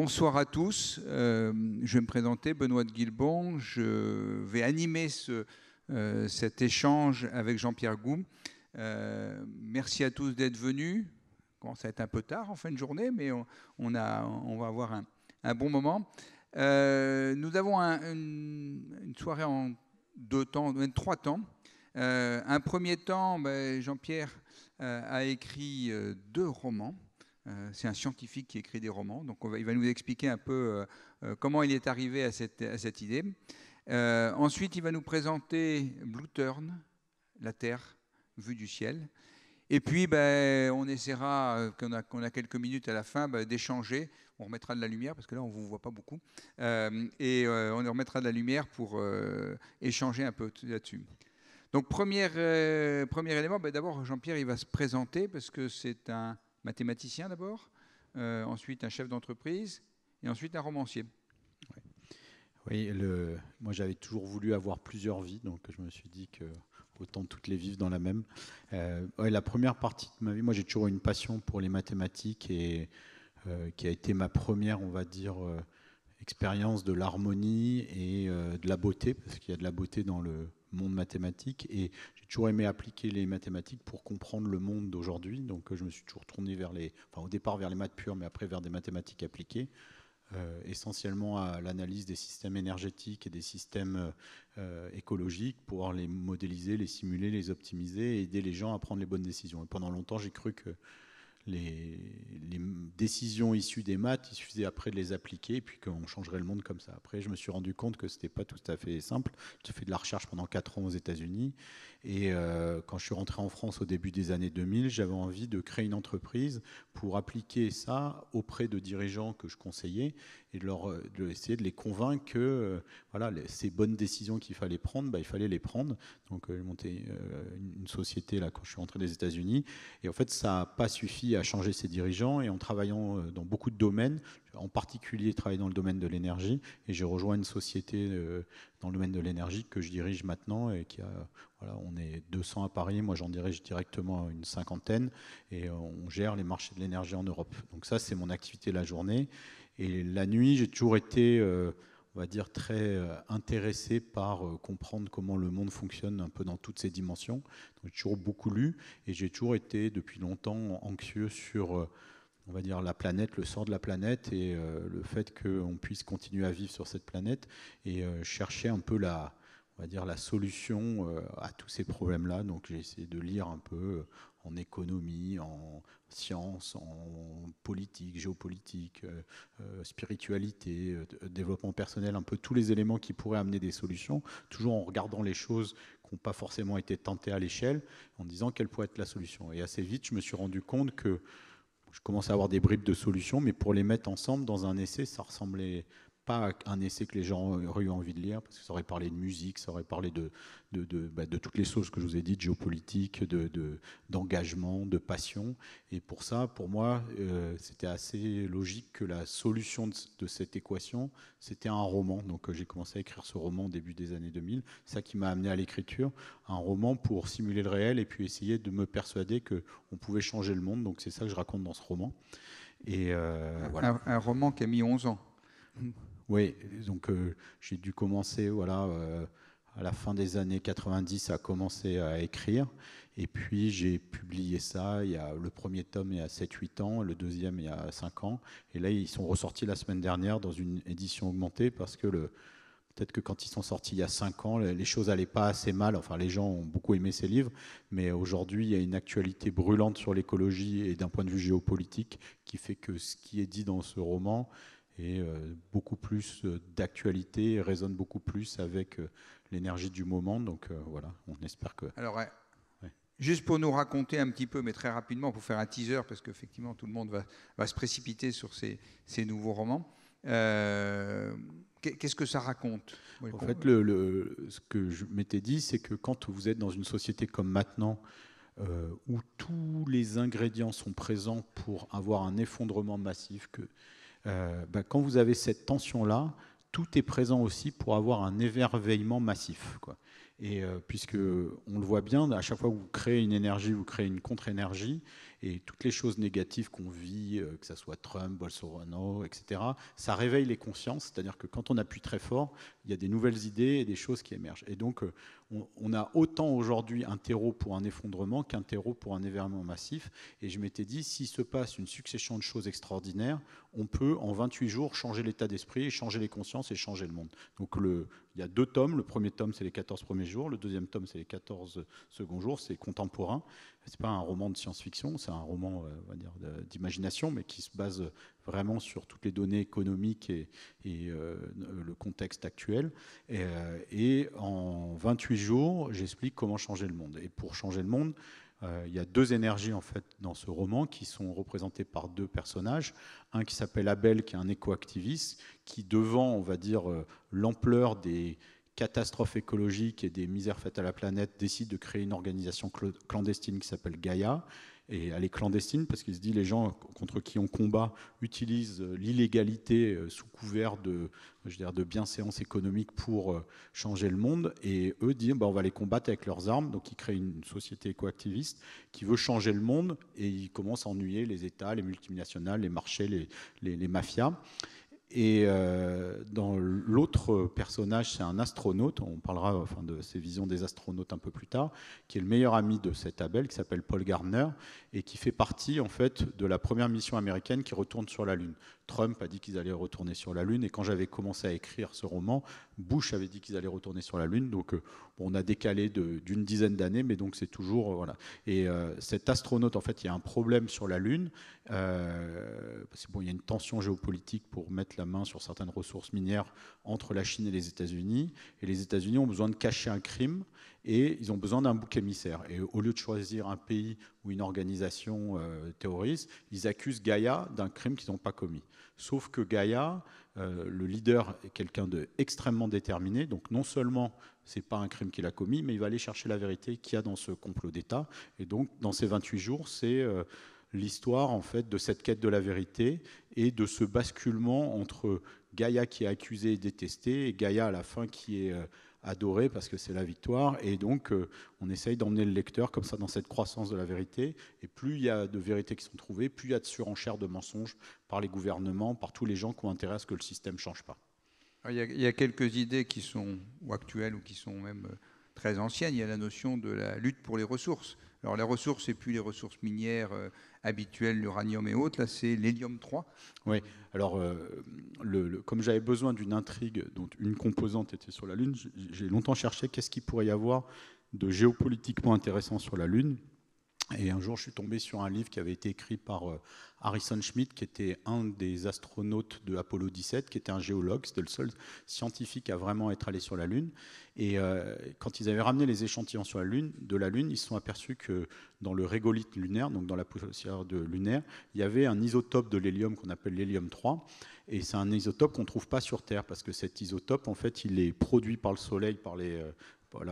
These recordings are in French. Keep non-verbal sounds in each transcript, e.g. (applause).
Bonsoir à tous. Euh, je vais me présenter, Benoît de Guilbon. Je vais animer euh, cet échange avec Jean-Pierre Goum. Euh, merci à tous d'être venus. Bon, ça va être un peu tard en fin de journée, mais on, va avoir un, bon moment. nous avons une, soirée en deux temps, trois temps. un premier temps, ben, Jean-Pierre a écrit deux romans. Euh, c'est un scientifique qui écrit des romans, donc il va nous expliquer un peu euh, euh, comment il est arrivé à cette, idée. ensuite, il va nous présenter Blue Turn, la Terre vue du ciel. Et puis, ben, on essaiera, qu'on a, a, quelques minutes à la fin, ben, d'échanger. On remettra de la lumière, parce que là, on ne vous voit pas beaucoup. et on remettra de la lumière pour échanger un peu là-dessus. Donc, premier, élément, ben, d'abord, Jean-Pierre, il va se présenter, parce que c'est un mathématicien d'abord, euh, ensuite un chef d'entreprise et ensuite un romancier. Oui, le, moi j'avais toujours voulu avoir plusieurs vies, donc je me suis dit que autant toutes les vivre dans la même. Euh, la première partie de ma vie, moi j'ai toujours eu une passion pour les mathématiques et euh, qui a été ma première, on va dire, expérience de l'harmonie et de la beauté, parce qu'il y a de la beauté dans le monde mathématique. Et toujours aimé appliquer les mathématiques pour comprendre le monde d'aujourd'hui. Donc je me suis toujours tourné vers les, enfin, au départ vers les maths pures, mais après vers des mathématiques appliquées, euh, essentiellement à l'analyse des systèmes énergétiques et des systèmes euh, écologiques, pour les modéliser, les simuler, les optimiser et aider les gens à prendre les bonnes décisions. Et pendant longtemps, j'ai cru que les, les, décisions issues des maths, il suffisait après de les appliquer et puis qu'on changerait le monde comme ça. Après, je me suis rendu compte que ce n'était pas tout à fait simple. J'ai fait de la recherche pendant 4 ans aux États-Unis et euh, quand je suis rentré en France au début des années 2000, j'avais envie de créer une entreprise pour appliquer ça auprès de dirigeants que je conseillais et de leur, euh, essayer de les convaincre que euh, voilà, ces bonnes décisions qu'il fallait prendre, bah, il fallait les prendre. Donc j'ai monté une société là, quand je suis rentré des États-Unis. Et en fait, ça n'a pas suffi à changer ces dirigeants. Et en travaillant dans beaucoup de domaines, en particulier travailler dans le domaine de l'énergie et j'ai rejoint une société euh, dans le domaine de l'énergie que je dirige maintenant et qui a, voilà, on est 200 à Paris, moi j'en dirige directement une cinquantaine et euh, on gère les marchés de l'énergie en Europe. Donc ça c'est mon activité la journée et la nuit j'ai toujours été euh, on va dire très intéressé par comprendre comment le monde fonctionne un peu dans toutes ses dimensions. Donc j'ai toujours beaucoup lu et j'ai toujours été depuis longtemps anxieux sur on va dire, la planète, le sort de la planète et euh, le fait qu'on puisse continuer à vivre sur cette planète et euh, chercher un peu la, on va dire, la solution euh, à tous ces problèmes-là. Donc j'ai essayé de lire un peu en économie, en science, en politique, géopolitique, spiritualité, développement personnel, un peu tous les éléments qui pourraient amener des solutions, toujours en regardant les choses qui n'ont pas forcément été tentées à l'échelle, en disant quelle pourrait être la solution. Et assez vite, je me suis rendu compte que je commençais à avoir des bribes de solutions, mais pour les mettre ensemble dans un essai, ça ressemblait pas un essai que les gens auraient eu envie de lire, parce que ça aurait parlé de musique, ça aurait parlé de, de, de, bah, toutes les choses que je vous ai dites, géopolitique, d'engagement, de, de, passion. Et pour ça, pour moi, euh, c'était assez logique que la solution de, cette équation, c'était un roman. Donc euh, j'ai commencé à écrire ce roman au début des années 2000, ça qui m'a amené à l'écriture, un roman pour simuler le réel et puis essayer de me persuader qu'on pouvait changer le monde. Donc c'est ça que je raconte dans ce roman. Et euh, un roman qui a mis 11 ans. (laughs) Oui, donc euh, j'ai dû commencer, voilà, euh, à la fin des années 90, à commencer à écrire. Et puis j'ai publié ça, il y le premier tome il y a 7-8 ans, le deuxième il y a 5 ans. Et là, ils sont ressortis la semaine dernière dans une édition augmentée parce que le, Peut-être que quand ils sont sortis il y a 5 ans, les choses n'allaient pas assez mal. Enfin, les gens ont beaucoup aimé ces livres, mais aujourd'hui, il y a une actualité brûlante sur l'écologie et d'un point de vue géopolitique qui fait que ce qui est dit dans ce roman et euh, beaucoup plus euh, d'actualité, résonne beaucoup plus avec euh, l'énergie du moment. Donc voilà, on espère que... Alors, Juste pour nous raconter un petit peu, mais très rapidement, pour faire un teaser, parce qu'effectivement tout le monde va, se précipiter sur ces, nouveaux romans. Qu'est-ce que ça raconte En fait, le, ce que je m'étais dit, c'est que quand vous êtes dans une société comme maintenant, où tous les ingrédients sont présents pour avoir un effondrement massif, que euh, bah, quand vous avez cette tension-là, tout est présent aussi pour avoir un éverveillement massif. Et puisqu'on euh, puisque on le voit bien, à chaque fois que vous créez une énergie, vous créez une contre-énergie, et toutes les choses négatives qu'on vit, euh, que ce soit Trump, Bolsonaro, etc., ça réveille les consciences, c'est-à-dire que quand on appuie très fort, il y a des nouvelles idées et des choses qui émergent. Et donc, euh, on, a autant aujourd'hui un terreau pour un effondrement qu'un terreau pour un événement massif. Et je m'étais dit, s'il se passe une succession de choses extraordinaires, on peut, en 28 jours, changer l'état d'esprit, changer les consciences et changer le monde. Donc, le, il y a deux tomes. Le premier tome, c'est les 14 premiers jours. Le deuxième tome, c'est les 14 seconds jours. C'est contemporain c'est pas un roman de science-fiction, c'est un roman euh, d'imagination, mais qui se base vraiment sur toutes les données économiques et, euh, le contexte actuel. Et, euh, en 28 jours, j'explique comment changer le monde. Et pour changer le monde, il y a deux énergies en fait dans ce roman qui sont représentées par deux personnages. Un qui s'appelle Abel, qui est un éco-activiste, qui devant, on va dire, l'ampleur des catastrophes écologiques et des misères faites à la planète, décide de créer une organisation clandestine qui s'appelle Gaia. Et elle est clandestine parce qu'il se dit les gens contre qui on combat utilisent euh, l'illégalité euh, sous couvert de, je dire, de bienséance économique pour euh, changer le monde. Et eux disent bah, on va les combattre avec leurs armes. Donc ils créent une société écoactiviste qui veut changer le monde et ils commencent à ennuyer les États, les multinationales, les marchés, les, les mafias. Et euh, dans l'autre personnage, c'est un astronaute, on parlera enfin, de ses visions des astronautes un peu plus tard, qui est le meilleur ami de cette Abel, qui s'appelle Paul Gardner, et qui fait partie en fait de la première mission américaine qui retourne sur la Lune. Trump a dit qu'ils allaient retourner sur la Lune. Et quand j'avais commencé à écrire ce roman, Bush avait dit qu'ils allaient retourner sur la Lune. Donc euh, on a décalé d'une dizaine d'années, mais donc c'est toujours... Euh, voilà. Et euh, cet astronaute, en fait, il y a un problème sur la Lune. parce il y a une tension géopolitique pour mettre la main sur certaines ressources minières entre la Chine et les États-Unis. Et les États-Unis ont besoin de cacher un crime et ils ont besoin d'un bouc émissaire. Et au lieu de choisir un pays ou une organisation euh, terroriste, ils accusent Gaïa d'un crime qu'ils n'ont pas commis. Sauf que Gaïa, euh, le leader, est quelqu'un d'extrêmement extrêmement déterminé, donc non seulement c'est pas un crime qu'il a commis, mais il va aller chercher la vérité qu'il y a dans ce complot d'État. Et donc, dans ces 28 jours, c'est... Euh, l'histoire en fait de cette quête de la vérité et de ce basculement entre Gaïa qui est accusé et détesté et Gaïa à la fin qui est adorer parce que c'est la victoire. Et donc, euh, on essaye d'emmener le lecteur comme ça dans cette croissance de la vérité. Et plus il y a de vérités qui sont trouvées, plus il y a de surenchères de mensonges par les gouvernements, par tous les gens qui ont intérêt à ce que le système ne change pas. Il y, a, quelques idées qui sont ou actuelles ou qui sont même euh, très ancienne, il y a la notion de la lutte pour les ressources. Alors les ressources, c'est plus les ressources minières euh, habituelles, l'uranium et autres, là c'est l'hélium 3. Oui, alors euh, comme j'avais besoin d'une intrigue dont une composante était sur la Lune, j'ai longtemps cherché qu'est-ce qu'il pourrait y avoir de géopolitiquement intéressant sur la Lune. Et un jour, je suis tombé sur un livre qui avait été écrit par euh, Harrison Schmitt, qui était un des astronautes de Apollo 17, qui était un géologue, c'était le seul scientifique à vraiment être allé sur la Lune. Et euh, quand ils avaient ramené les échantillons sur la Lune, de la Lune, ils se sont aperçus que dans le régolithe lunaire, donc dans la poussière de lunaire, il y avait un isotope de l'hélium qu'on appelle l'hélium 3. Et c'est un isotope qu'on ne trouve pas sur Terre, parce que cet isotope, en fait, il est produit par le Soleil, par les euh,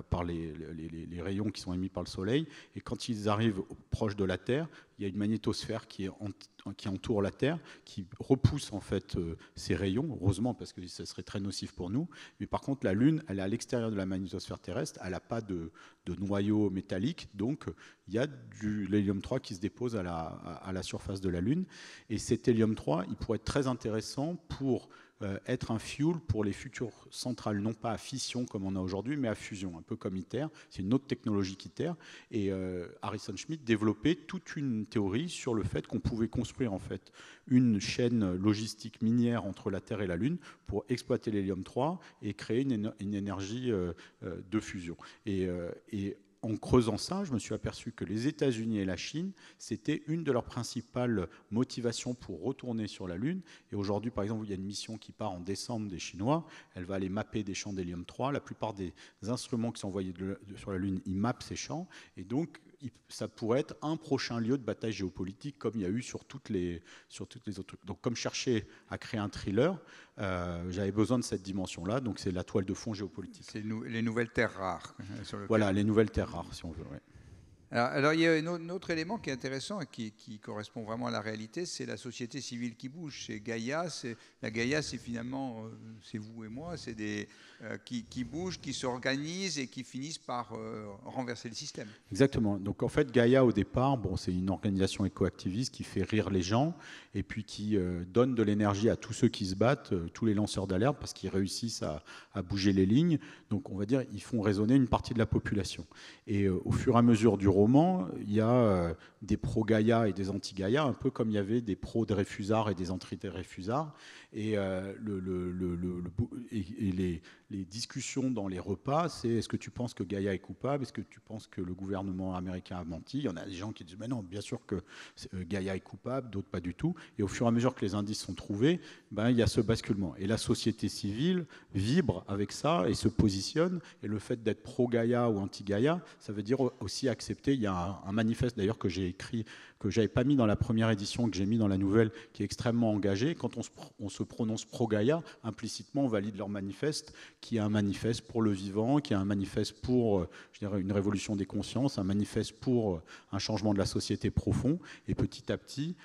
par les, rayons qui sont émis par le Soleil. Et quand ils arrivent proche de la Terre, il y a une magnétosphère qui, qui entoure la Terre, qui repousse en fait euh, ces rayons, heureusement parce que ça serait très nocif pour nous. Mais par contre, la Lune, elle est à l'extérieur de la magnétosphère terrestre, elle n'a pas de, noyau métallique, donc il y a de l'hélium 3 qui se dépose à la, à la surface de la Lune. Et cet hélium 3, il pourrait être très intéressant pour euh, être un fuel pour les futures centrales, non pas à fission comme on a aujourd'hui, mais à fusion, un peu comme ITER. C'est une autre technologie qu'ITER. Et euh, Harrison Schmitt développait toute une théorie sur le fait qu'on pouvait construire en fait une chaîne logistique minière entre la Terre et la Lune pour exploiter l'hélium 3 et créer une, énergie euh, de fusion. Et, et en creusant ça, je me suis aperçu que les États-Unis et la Chine, c'était une de leurs principales motivations pour retourner sur la Lune. Et aujourd'hui, par exemple, il y a une mission qui part en décembre des Chinois. Elle va aller mapper des champs d'hélium 3. La plupart des instruments qui sont envoyés sur la Lune, ils mappent ces champs. Et donc, ça pourrait être un prochain lieu de bataille géopolitique, comme il y a eu sur toutes les, sur toutes les autres Donc, comme chercher à créer un thriller, euh, j'avais besoin de cette dimension-là. Donc, c'est la toile de fond géopolitique. C'est les nouvelles terres rares. Euh, voilà, les nouvelles terres rares, si on veut. Alors, il y a un autre élément qui est intéressant et qui, correspond vraiment à la réalité, c'est la société civile qui bouge. C'est Gaïa, la Gaïa, c'est finalement, euh, c'est vous et moi, c'est des euh, qui, bougent, qui s'organisent et qui finissent par euh, renverser le système. Exactement. Donc en fait, Gaïa au départ, bon, c'est une organisation éco-activiste qui fait rire les gens et puis qui donne de l'énergie à tous ceux qui se battent, tous les lanceurs d'alerte, parce qu'ils réussissent à, à, bouger les lignes. Donc on va dire, ils font résonner une partie de la population. Et au fur et à mesure du il y a euh, des pro-Gaïa et des anti-Gaïa, un peu comme il y avait des pro-Dreyfusard et des anti-Dreyfusard. Et, euh, le, et, les, discussions dans les repas, c'est est-ce que tu penses que Gaïa est coupable Est-ce que tu penses que le gouvernement américain a menti Il y en a des gens qui disent, mais non, bien sûr que euh, Gaïa est coupable, d'autres pas du tout. Et au fur et à mesure que les indices sont trouvés, ben, il y a ce basculement. Et la société civile vibre avec ça et se positionne. Et le fait d'être pro-Gaïa ou anti-Gaïa, ça veut dire aussi accepter. Il y a un manifeste d'ailleurs que j'ai écrit que j'avais pas mis dans la première édition, que j'ai mis dans la nouvelle, qui est extrêmement engagée. Quand on se, prononce pro-Gaïa, implicitement, on valide leur manifeste, qui est un manifeste pour le vivant, qui est un manifeste pour euh, une révolution des consciences, un manifeste pour euh, un changement de la société profond. Et petit à petit,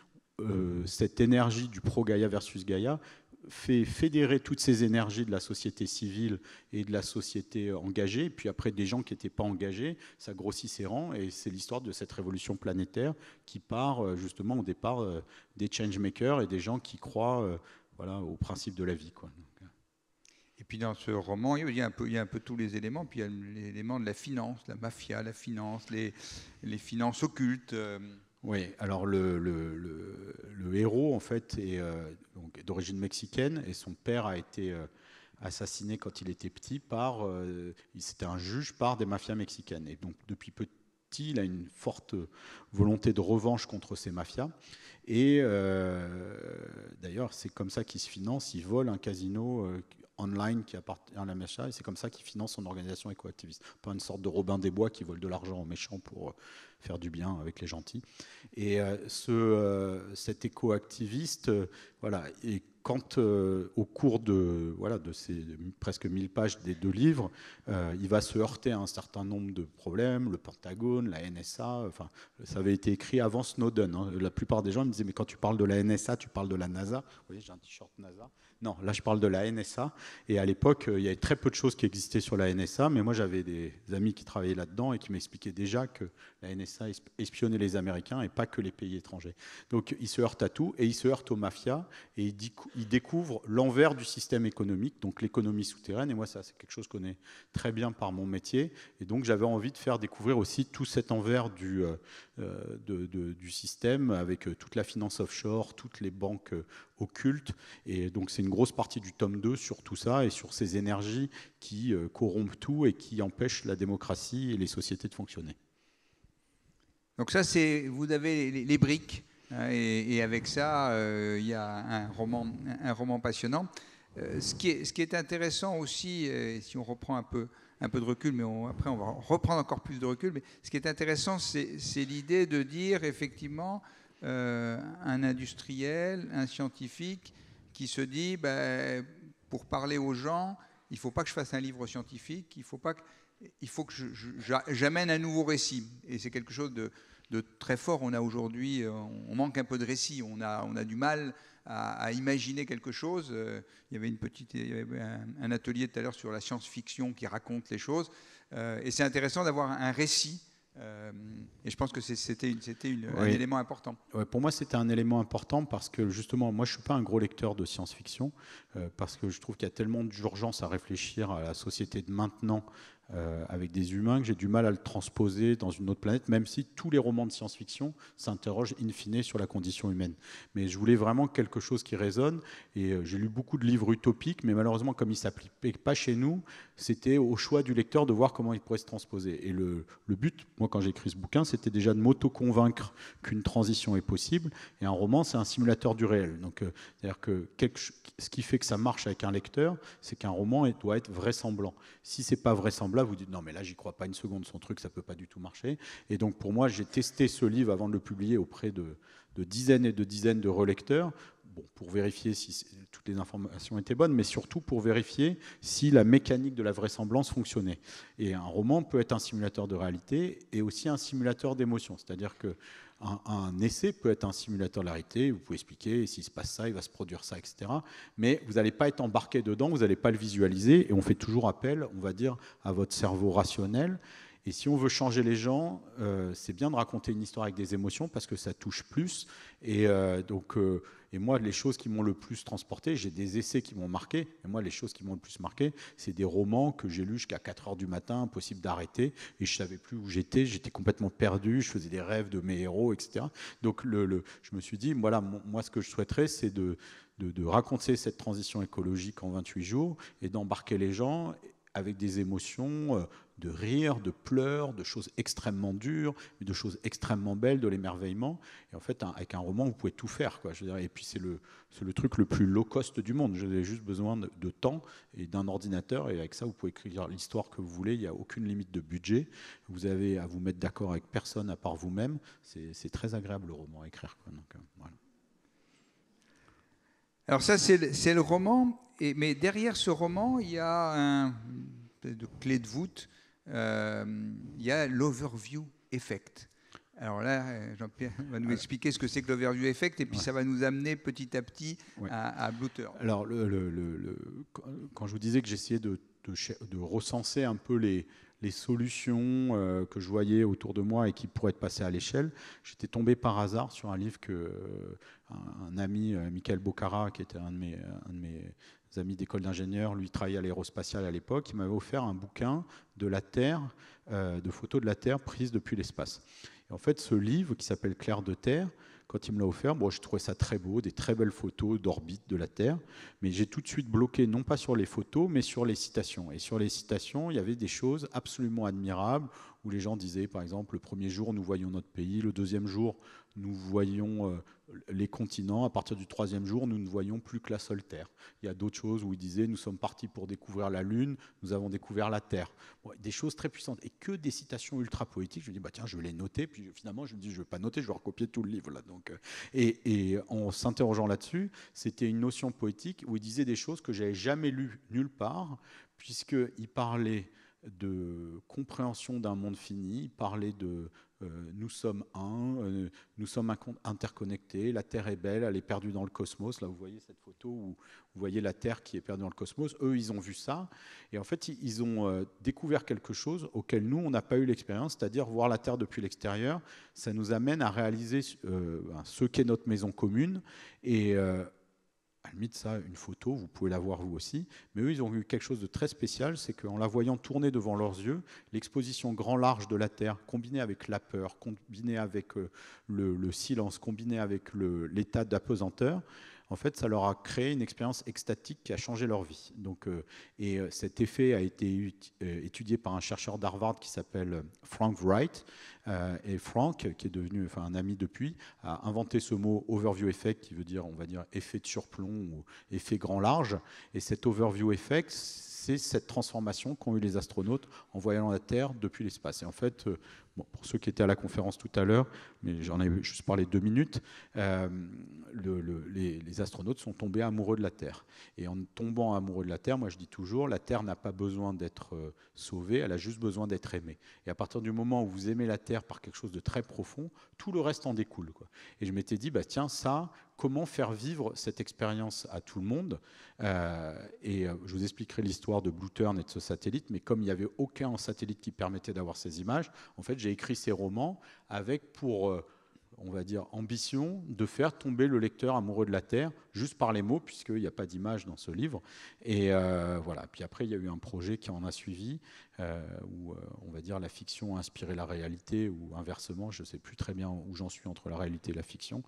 euh, cette énergie du pro-Gaïa versus Gaïa, fait fédérer toutes ces énergies de la société civile et de la société engagée, puis après des gens qui n'étaient pas engagés, ça grossit ses rangs, et c'est l'histoire de cette révolution planétaire qui part euh, justement au départ euh, des changemakers et des gens qui croient euh, voilà, au principe de la vie. Quoi. Et puis dans ce roman, il y, a un peu, il y a un peu tous les éléments. Puis il y a l'élément de la finance, la mafia, la finance, les, les finances occultes. Oui, alors le, héros, en fait, euh, est d'origine mexicaine et son père a été euh, assassiné quand il était petit par. Euh, c'était un juge par des mafias mexicaines. Et donc, depuis petit, il a une forte volonté de revanche contre ces mafias. Et d'ailleurs, c'est comme ça qu'il se finance. Il vole un casino online qui appartient à la MSA et c'est comme ça qu'il finance son organisation écoactiviste. Pas une sorte de Robin des Bois qui vole de l'argent aux méchants pour euh, faire du bien avec les gentils. Et euh, ce, euh, cet écoactiviste, voilà, et quand au cours de, voilà, de ces presque 1000 pages des deux livres, il va se heurter à un certain nombre de problèmes, le Pentagone, la NSA, enfin, ça avait été écrit avant Snowden. Hein. La plupart des gens me disaient, mais quand tu parles de la NSA, tu parles de la NASA. Vous voyez, j'ai un t-shirt NASA. Non, là je parle de la NSA. Et à l'époque, euh, il y avait très peu de choses qui existaient sur la NSA, mais moi j'avais des amis qui travaillaient là-dedans et qui m'expliquaient déjà que la NSA espionnait les Américains et pas que les pays étrangers. Donc il se heurte à tout et il se heurte aux mafias et il, il découvre l'envers du système économique, donc l'économie souterraine. Et moi, ça, c'est quelque chose qu'on je très bien par mon métier. Et donc j'avais envie de faire découvrir aussi tout cet envers du, euh, euh, du système avec euh, toute la finance offshore, toutes les banques occultes Et donc c'est une grosse partie du tome 2 sur tout ça et sur ces énergies qui corrompent tout et qui empêchent la démocratie et les sociétés de fonctionner. Donc ça, c'est, vous avez les, briques, hein, et, avec ça, euh, il y a un roman, un roman passionnant. Euh, ce, qui est, ce, qui est, intéressant aussi, euh, si on reprend un peu, un peu de recul, mais après on va reprendre encore plus de recul, mais ce qui est intéressant, c'est l'idée de dire effectivement un industriel, un scientifique qui se dit, ben, pour parler aux gens, il ne faut pas que je fasse un livre scientifique, il faut pas que il faut que j'amène un nouveau récit. Et c'est quelque chose de, de très fort. On a aujourd'hui, euh, on manque un peu de récit, on a, on a du mal à, imaginer quelque chose. Euh, il y avait, une petite, un, atelier tout à l'heure sur la science-fiction qui raconte les choses. Euh, et c'est intéressant d'avoir un récit et je pense que c'était c'était un élément important. pour moi, c'était un élément important parce que justement, moi, je suis pas un gros lecteur de science-fiction parce que je trouve qu'il y a tellement d'urgence à réfléchir à la société de maintenant euh, avec des humains que j'ai du mal à le transposer dans une autre planète, même si tous les romans de science-fiction s'interrogent in fine sur la condition humaine. Mais je voulais vraiment quelque chose qui résonne, et euh, j'ai lu beaucoup de livres utopiques, mais malheureusement, comme ils ne pas chez nous, c'était au choix du lecteur de voir comment il pourrait se transposer. Et le, but, moi quand j'ai écrit ce bouquin, c'était déjà de m'auto-convaincre qu'une transition est possible. Et un roman, c'est un simulateur du réel. Donc, euh, c'est-à-dire que quelque, ce qui fait que ça marche avec un lecteur, c'est qu'un roman doit être vraisemblant. Si c'est pas vraisemblable, vous dites non mais là j'y crois pas une seconde, son truc ça peut pas du tout marcher. Et donc pour moi, j'ai testé ce livre avant de le publier auprès de, de dizaines et de dizaines de relecteurs pour vérifier si toutes les informations étaient bonnes, mais surtout pour vérifier si la mécanique de la vraisemblance fonctionnait. Et un roman peut être un simulateur de réalité et aussi un simulateur d'émotion. C'est-à-dire que un, essai peut être un simulateur de réalité, vous pouvez expliquer s'il se passe ça, il va se produire ça, etc. Mais vous n'allez pas être embarqué dedans, vous n'allez pas le visualiser, et on fait toujours appel, on va dire, à votre cerveau rationnel. Et si on veut changer les gens, euh, c'est bien de raconter une histoire avec des émotions parce que ça touche plus. Et euh, donc, euh, et moi, les choses qui m'ont le plus transporté, j'ai des essais qui m'ont marqué. Et moi, les choses qui m'ont le plus marqué, c'est des romans que j'ai lus jusqu'à 4 heures du matin, impossible d'arrêter. Et je savais plus où j'étais. J'étais complètement perdu. Je faisais des rêves de mes héros, etc. Donc, je me suis dit, voilà, moi, ce que je souhaiterais, c'est de, de raconter cette transition écologique en 28 jours et d'embarquer les gens avec des émotions, de rire, de pleurs, de choses extrêmement dures, mais de choses extrêmement belles, de l'émerveillement. Et en fait, avec un roman, vous pouvez tout faire. Quoi. Je veux dire, et puis, c'est le, le, truc le plus low cost du monde. j'avais juste besoin de, temps et d'un ordinateur. Et avec ça, vous pouvez écrire l'histoire que vous voulez. Il n'y a aucune limite de budget. Vous avez à vous mettre d'accord avec personne à part vous-même. C'est très agréable, le roman, à écrire. Donc, euh, voilà. Alors ça, c'est le, roman. Et, mais derrière ce roman, il y a un, une clé de voûte euh, il y a l'overview effect. Alors là, Jean-Pierre va nous expliquer ce que c'est que l'overview effect et puis ça va nous amener petit à petit à, à Alors, quand je vous disais que j'essayais de, de, recenser un peu les, solutions euh, que je voyais autour de moi et qui pourraient être passées à l'échelle, j'étais tombé par hasard sur un livre que euh, un, ami, Michael Bocara, qui était un de mes amis d'école d'ingénieurs, lui travaillait à l'aérospatiale à l'époque, il m'avait offert un bouquin de la Terre, euh, de photos de la Terre prises depuis l'espace. Et en fait, ce livre qui s'appelle Clair de Terre, quand il me l'a offert, moi je trouvais ça très beau, des très belles photos d'orbite de la Terre, mais j'ai tout de suite bloqué, non pas sur les photos, mais sur les citations. Et sur les citations, il y avait des choses absolument admirables où les gens disaient, par exemple, le premier jour, nous voyons notre pays, le deuxième jour, nous voyons euh, les continents, à partir du troisième jour, nous ne voyons plus que la seule Terre. Il y a d'autres choses où ils disaient, nous sommes partis pour découvrir la Lune, nous avons découvert la Terre. des choses très puissantes, et que des citations ultra poétiques. Je me dis, bah, tiens, je vais les noter, puis finalement, je me dis, je ne vais pas noter, je vais recopier tout le livre. Là, donc, euh. et, en s'interrogeant là-dessus, c'était une notion poétique où il disait des choses que j'avais jamais lues nulle part, puisqu'il parlait de compréhension d'un monde fini, parler de euh, nous sommes un, euh, nous sommes interconnectés, la Terre est belle, elle est perdue dans le cosmos. Là, vous voyez cette photo où vous voyez la Terre qui est perdue dans le cosmos. Eux, ils ont vu ça. Et en fait, ils ont euh, découvert quelque chose auquel nous, on n'a pas eu l'expérience, c'est-à-dire voir la Terre depuis l'extérieur. Ça nous amène à réaliser ben, ce qu'est notre maison commune. Et mit ça, une photo, vous pouvez la voir vous aussi. Mais eux, ils ont eu quelque chose de très spécial, c'est qu'en la voyant tourner devant leurs yeux, l'exposition grand large de la Terre, combinée avec la peur, combinée avec euh, le, le silence, combinée avec l'état d'apesanteur, en fait, ça leur a créé une expérience extatique qui a changé leur vie. Donc, euh, et euh, cet effet a été euh, étudié par un chercheur d'Harvard qui s'appelle Frank Wright. et Frank, qui est devenu enfin, un ami depuis, a inventé ce mot overview effect, qui veut dire, on va dire, effet de surplomb ou effet grand large. Et cet overview effect, c'est cette transformation qu'ont eu les astronautes en voyant la Terre depuis l'espace. Et en fait, euh, pour ceux qui étaient à la conférence tout à l'heure, mais j'en ai juste parlé deux minutes, euh, les, astronautes sont tombés amoureux de la Terre. Et en tombant amoureux de la Terre, moi je dis toujours, la Terre n'a pas besoin d'être euh, sauvée, elle a juste besoin d'être aimée. Et à partir du moment où vous aimez la Terre par quelque chose de très profond, tout le reste en découle. Et je m'étais dit, bah, tiens, ça, comment faire vivre cette expérience à tout le monde. Euh, et euh, je vous expliquerai l'histoire de Blue Turn et de ce satellite, mais comme il n'y avait aucun satellite qui permettait d'avoir ces images, en fait, j'ai écrit ces romans avec pour, euh, on va dire, ambition de faire tomber le lecteur amoureux de la Terre, juste par les mots, puisqu'il n'y a pas d'image dans ce livre. Et voilà. Puis après, il y a eu un projet qui en a suivi, où, on va dire, la fiction a inspiré la réalité, ou inversement, je ne sais plus très bien où j'en suis entre la réalité et la fiction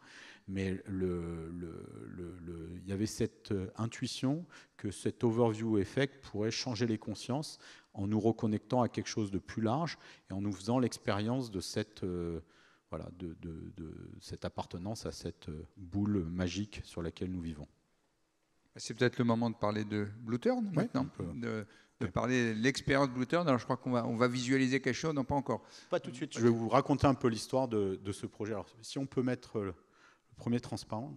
mais il le, le, y avait cette euh, intuition que cet overview effect pourrait changer les consciences en nous reconnectant à quelque chose de plus large et en nous faisant l'expérience de cette... Euh, voilà, de, de, cette appartenance à cette euh, boule magique sur laquelle nous vivons. C'est peut-être le moment de parler de Blue Turn maintenant, de, parler de l'expérience Blue Turn. Alors je crois qu'on va, on va visualiser quelque chose, non pas encore. Pas tout de suite. Je vais vous raconter un peu l'histoire de, ce projet. Alors si on peut mettre premier transparent.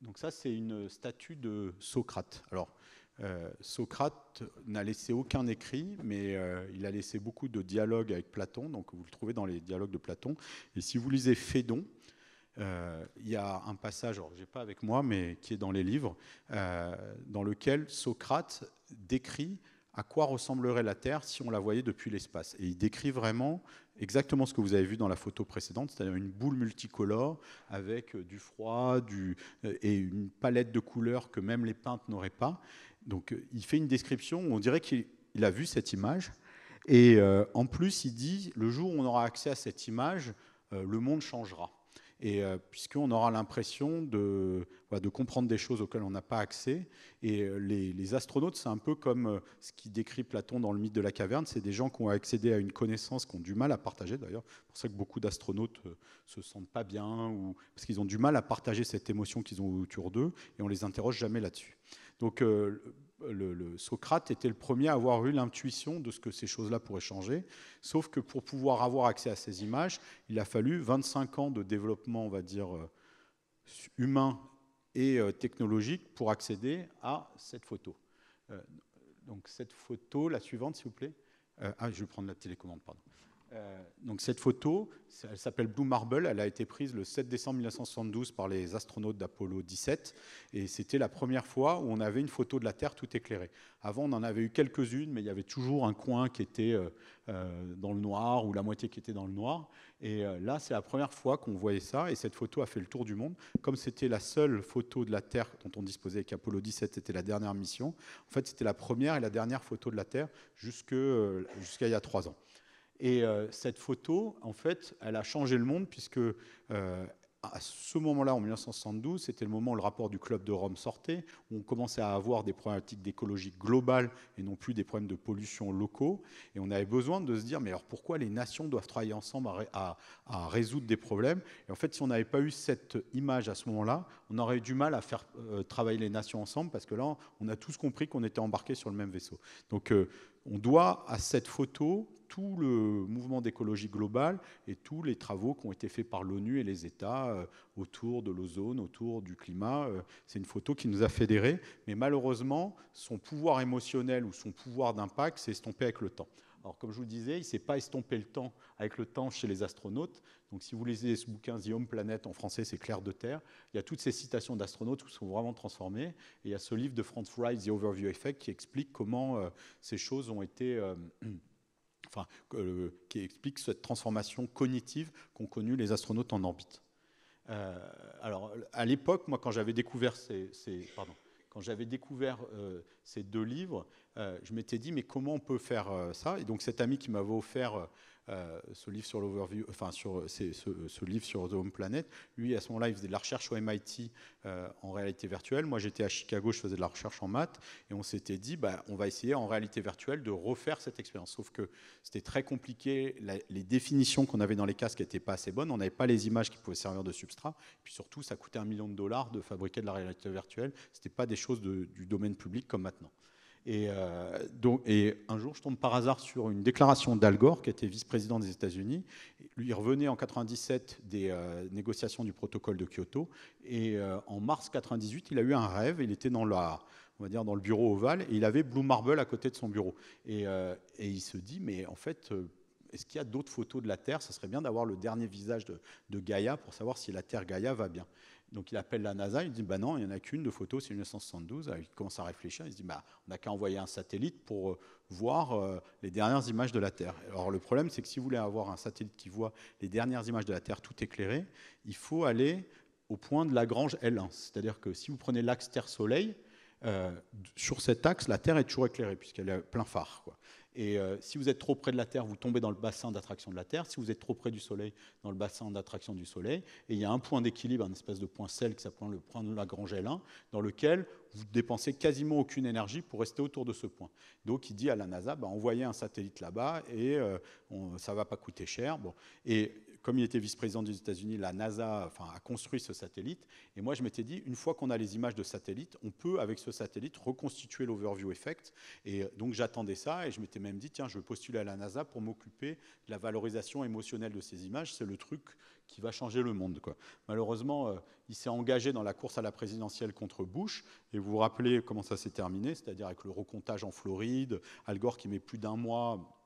donc ça, c'est une statue de Socrate. Alors, euh, Socrate n'a laissé aucun écrit, mais euh, il a laissé beaucoup de dialogues avec Platon, donc vous le trouvez dans les dialogues de Platon. Et si vous lisez Phédon, euh, il y a un passage, alors j'ai pas avec moi, mais qui est dans les livres, dans lequel Socrate décrit à quoi ressemblerait la Terre si on la voyait depuis l'espace. Et il décrit vraiment exactement ce que vous avez vu dans la photo précédente, c'est-à-dire une boule multicolore avec euh, du froid du, euh, et une palette de couleurs que même les peintres n'auraient pas. Donc euh, il fait une description, on dirait qu'il a vu cette image, et en plus il dit, le jour où on aura accès à cette image, le monde changera et euh, puisqu'on aura l'impression de, de, comprendre des choses auxquelles on n'a pas accès. Et euh, les, astronautes, c'est un peu comme euh, ce qui décrit Platon dans le mythe de la caverne, c'est des gens qui ont accédé à une connaissance qu'ils ont du mal à partager d'ailleurs. C'est pour ça que beaucoup d'astronautes se sentent pas bien, ou, parce qu'ils ont du mal à partager cette émotion qu'ils ont autour d'eux, et on les interroge jamais là-dessus. Donc le, Socrate était le premier à avoir eu l'intuition de ce que ces choses-là pourraient changer. Sauf que pour pouvoir avoir accès à ces images, il a fallu 25 ans de développement, on va dire, euh, humain et euh, technologique pour accéder à cette photo. Euh, donc cette photo, la suivante, s'il vous plaît. ah, je vais prendre la télécommande, pardon. Euh, donc cette photo, elle s'appelle Blue Marble, elle a été prise le 7 décembre 1972 par les astronautes d'Apollo 17, et c'était la première fois où on avait une photo de la Terre tout éclairée. Avant, on en avait eu quelques-unes, mais il y avait toujours un coin qui était euh, euh, dans le noir, ou la moitié qui était dans le noir, et là, c'est la première fois qu'on voyait ça, et cette photo a fait le tour du monde. Comme c'était la seule photo de la Terre dont on disposait avec Apollo 17, c'était la dernière mission, en fait, c'était la première et la dernière photo de la Terre jusqu'à il y a trois ans. Et euh, cette photo, en fait, elle a changé le monde puisque euh, à ce moment-là, en 1972, c'était le moment où le rapport du Club de Rome sortait, où on commençait à avoir des problématiques d'écologie globale et non plus des problèmes de pollution locaux. Et on avait besoin de se dire, mais alors pourquoi les nations doivent travailler ensemble à, résoudre des problèmes Et en fait, si on n'avait pas eu cette image à ce moment-là, on aurait eu du mal à faire euh, travailler les nations ensemble, parce que là, on a tous compris qu'on était embarqués sur le même vaisseau. Donc, on doit à cette photo tout le mouvement d'écologie globale et tous les travaux qui ont été faits par l'ONU et les États euh, autour de l'ozone, autour du climat. Euh, c'est une photo qui nous a fédérés, mais malheureusement, son pouvoir émotionnel ou son pouvoir d'impact s'est estompé avec le temps. Alors, comme je vous le disais, il ne s'est pas estompé le temps avec le temps chez les astronautes. Donc, si vous lisez ce bouquin The Home Planet en français, c'est Clair de Terre. Il y a toutes ces citations d'astronautes qui sont vraiment transformées. Et il y a ce livre de Franz Wright, The Overview Effect, qui explique comment euh, ces choses ont été. (clears throat) enfin, euh, qui explique cette transformation cognitive qu'ont connue les astronautes en orbite. Euh, alors, à l'époque, moi, quand j'avais découvert ces, pardon, quand j'avais découvert euh, ces deux livres, je m'étais dit mais comment on peut faire ça Et donc cet ami qui m'avait offert euh, ce livre sur l'overview, sur euh, ce, livre sur The Home Planet. Lui, à ce moment-là, il faisait de la recherche au MIT euh, en réalité virtuelle. Moi, j'étais à Chicago, je faisais de la recherche en maths, et on s'était dit, bah, on va essayer en réalité virtuelle de refaire cette expérience. Sauf que c'était très compliqué. les définitions qu'on avait dans les casques n'étaient pas assez bonnes. On n'avait pas les images qui pouvaient servir de substrat. Et puis surtout, ça coûtait un million de dollars de fabriquer de la réalité virtuelle. ce n'était pas des choses du domaine public comme maintenant. Et, euh, donc, un jour, je tombe par hasard sur une déclaration d'Al Gore, qui était vice-président des États-Unis. Il revenait en 97 des euh, négociations du protocole de Kyoto. Et euh, en mars 98, il a eu un rêve. Il était dans la, on va dire, dans le bureau ovale, et il avait Blue Marble à côté de son bureau. Et, il se dit, mais en fait, est-ce qu'il y a d'autres photos de la Terre Ça serait bien d'avoir le dernier visage de, de Gaïa pour savoir si la Terre Gaïa va bien. Donc il appelle la NASA, il dit bah non, il n'y en a qu'une de photo, c'est 1972. Ah, il commence à réfléchir, il se dit bah, on n'a qu'à envoyer un satellite pour euh, voir euh, les dernières images de la Terre. Alors le problème, c'est que si vous voulez avoir un satellite qui voit les dernières images de la Terre tout éclairées, il faut aller au point de Lagrange L1. C'est-à-dire que si vous prenez l'axe Terre-Soleil, euh, sur cet axe, la Terre est toujours éclairée puisqu'elle est plein phare. Quoi. Et euh, si vous êtes trop près de la Terre, vous tombez dans le bassin d'attraction de la Terre. Si vous êtes trop près du Soleil, dans le bassin d'attraction du Soleil. Et il y a un point d'équilibre, un espèce de point sel qui s'appelle le point de Lagrange L1, dans lequel vous dépensez quasiment aucune énergie pour rester autour de ce point. Donc il dit à la NASA, bah, envoyez un satellite là-bas et euh, ça ne va pas coûter cher. Bon. Et comme il était vice-président des États-Unis, la NASA a construit ce satellite. Et moi, je m'étais dit, une fois qu'on a les images de satellite, on peut, avec ce satellite, reconstituer l'overview effect. Et donc, j'attendais ça et je m'étais même dit, tiens, je vais postuler à la NASA pour m'occuper de la valorisation émotionnelle de ces images. C'est le truc qui va changer le monde. Quoi. Malheureusement, euh, il s'est engagé dans la course à la présidentielle contre Bush, et vous vous rappelez comment ça s'est terminé, c'est-à-dire avec le recomptage en Floride, Al Gore qui met plus d'un mois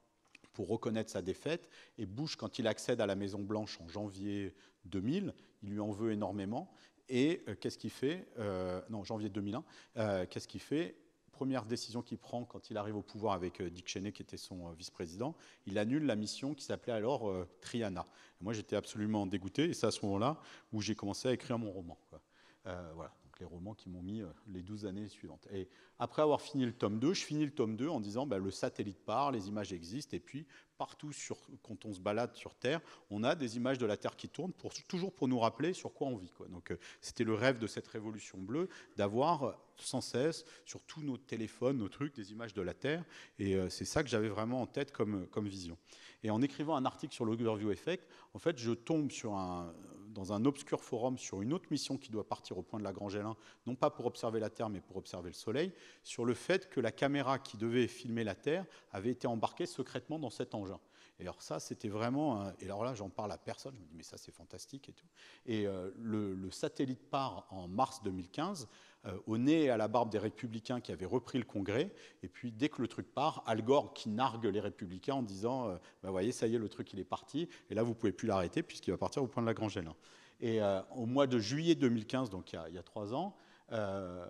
pour reconnaître sa défaite. Et Bush, quand il accède à la Maison-Blanche en janvier 2000, il lui en veut énormément. Et euh, qu'est-ce qu'il fait euh, Non, janvier 2001. Euh, qu'est-ce qu'il fait Première décision qu'il prend quand il arrive au pouvoir avec Dick Cheney, qui était son vice-président, il annule la mission qui s'appelait alors Triana. moi, j'étais absolument dégoûté, et c'est à ce moment-là où j'ai commencé à écrire mon roman. voilà les romans qui m'ont mis euh, les 12 années suivantes. Et après avoir fini le tome 2, je finis le tome 2 en disant bah, le satellite part, les images existent, et puis partout, sur, quand on se balade sur Terre, on a des images de la Terre qui tournent, pour, toujours pour nous rappeler sur quoi on vit. Quoi. Donc euh, c'était le rêve de cette révolution bleue, d'avoir euh, sans cesse, sur tous nos téléphones, nos trucs, des images de la Terre, et c'est ça que j'avais vraiment en tête comme, comme vision. Et en écrivant un article sur l'Overview Effect, en fait, je tombe sur un, dans un obscur forum sur une autre mission qui doit partir au point de la L1, non pas pour observer la Terre, mais pour observer le Soleil, sur le fait que la caméra qui devait filmer la Terre avait été embarquée secrètement dans cet engin. Et alors ça, c'était vraiment... Et alors là, j'en parle à personne, je me dis, mais ça, c'est fantastique et tout. Et euh, le, le satellite part en mars 2015 euh, au nez et à la barbe des républicains qui avaient repris le Congrès. Et puis, dès que le truc part, Al Gore qui nargue les républicains en disant Vous euh, bah, voyez, ça y est, le truc, il est parti. Et là, vous ne pouvez plus l'arrêter puisqu'il va partir au point de la gêne. Hein. Et euh, au mois de juillet 2015, donc il y a trois ans, euh,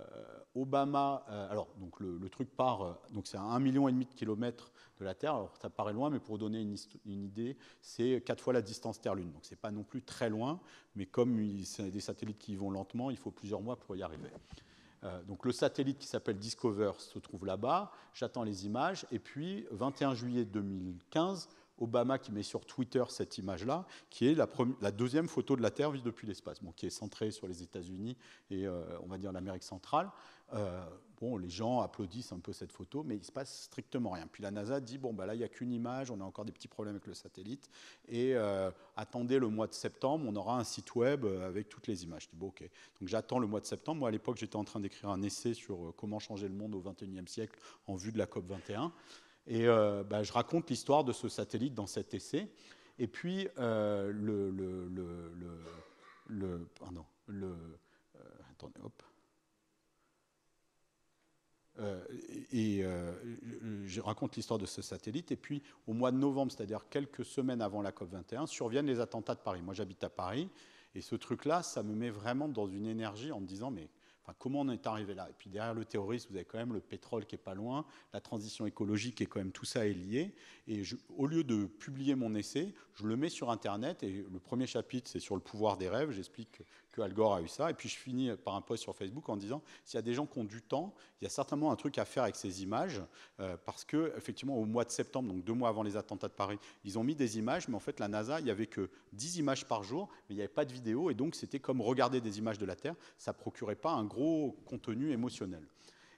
Obama, euh, alors donc le, truc part, euh, donc c'est à 1,5 million de kilomètres de la Terre, alors ça paraît loin, mais pour donner une, idée, c'est quatre fois la distance Terre-Lune, donc c'est pas non plus très loin, mais comme c'est des satellites qui vont lentement, il faut plusieurs mois pour y arriver. donc le satellite qui s'appelle Discover se trouve là-bas, j'attends les images, et puis 21 juillet 2015, Obama qui met sur Twitter cette image-là, qui est la, deuxième photo de la Terre vue depuis l'espace, bon, qui est centrée sur les États-Unis et euh, on va dire l'Amérique centrale. Euh, bon, les gens applaudissent un peu cette photo, mais il se passe strictement rien. Puis la NASA dit bon, bah là, il n'y a qu'une image, on a encore des petits problèmes avec le satellite, et euh, attendez le mois de septembre, on aura un site web avec toutes les images. dis ok. Donc j'attends le mois de septembre. Moi, à l'époque, j'étais en train d'écrire un essai sur comment changer le monde au XXIe siècle en vue de la COP 21. Et euh, bah, je raconte l'histoire de ce satellite dans cet essai. Et puis, euh, le, le, le, pardon, euh, attendez, hop. et je raconte l'histoire de ce satellite. Et puis, au mois de novembre, c'est-à-dire quelques semaines avant la COP21, surviennent les attentats de Paris. Moi, j'habite à Paris. Et ce truc-là, ça me met vraiment dans une énergie en me disant, mais comment on est arrivé là Et puis derrière le terrorisme, vous avez quand même le pétrole qui est pas loin, la transition écologique est quand même tout ça est lié. Et au lieu de publier mon essai, je le mets sur Internet et le premier chapitre c'est sur le pouvoir des rêves. J'explique Al Gore a eu ça. Et puis je finis par un post sur Facebook en disant s'il y a des gens qui ont du temps, il y a certainement un truc à faire avec ces images, euh, parce que effectivement au mois de septembre, donc deux mois avant les attentats de Paris, ils ont mis des images, mais en fait la NASA, il n'y avait que 10 images par jour, mais il n'y avait pas de vidéo, et donc c'était comme regarder des images de la Terre, ça procurait pas un gros contenu émotionnel.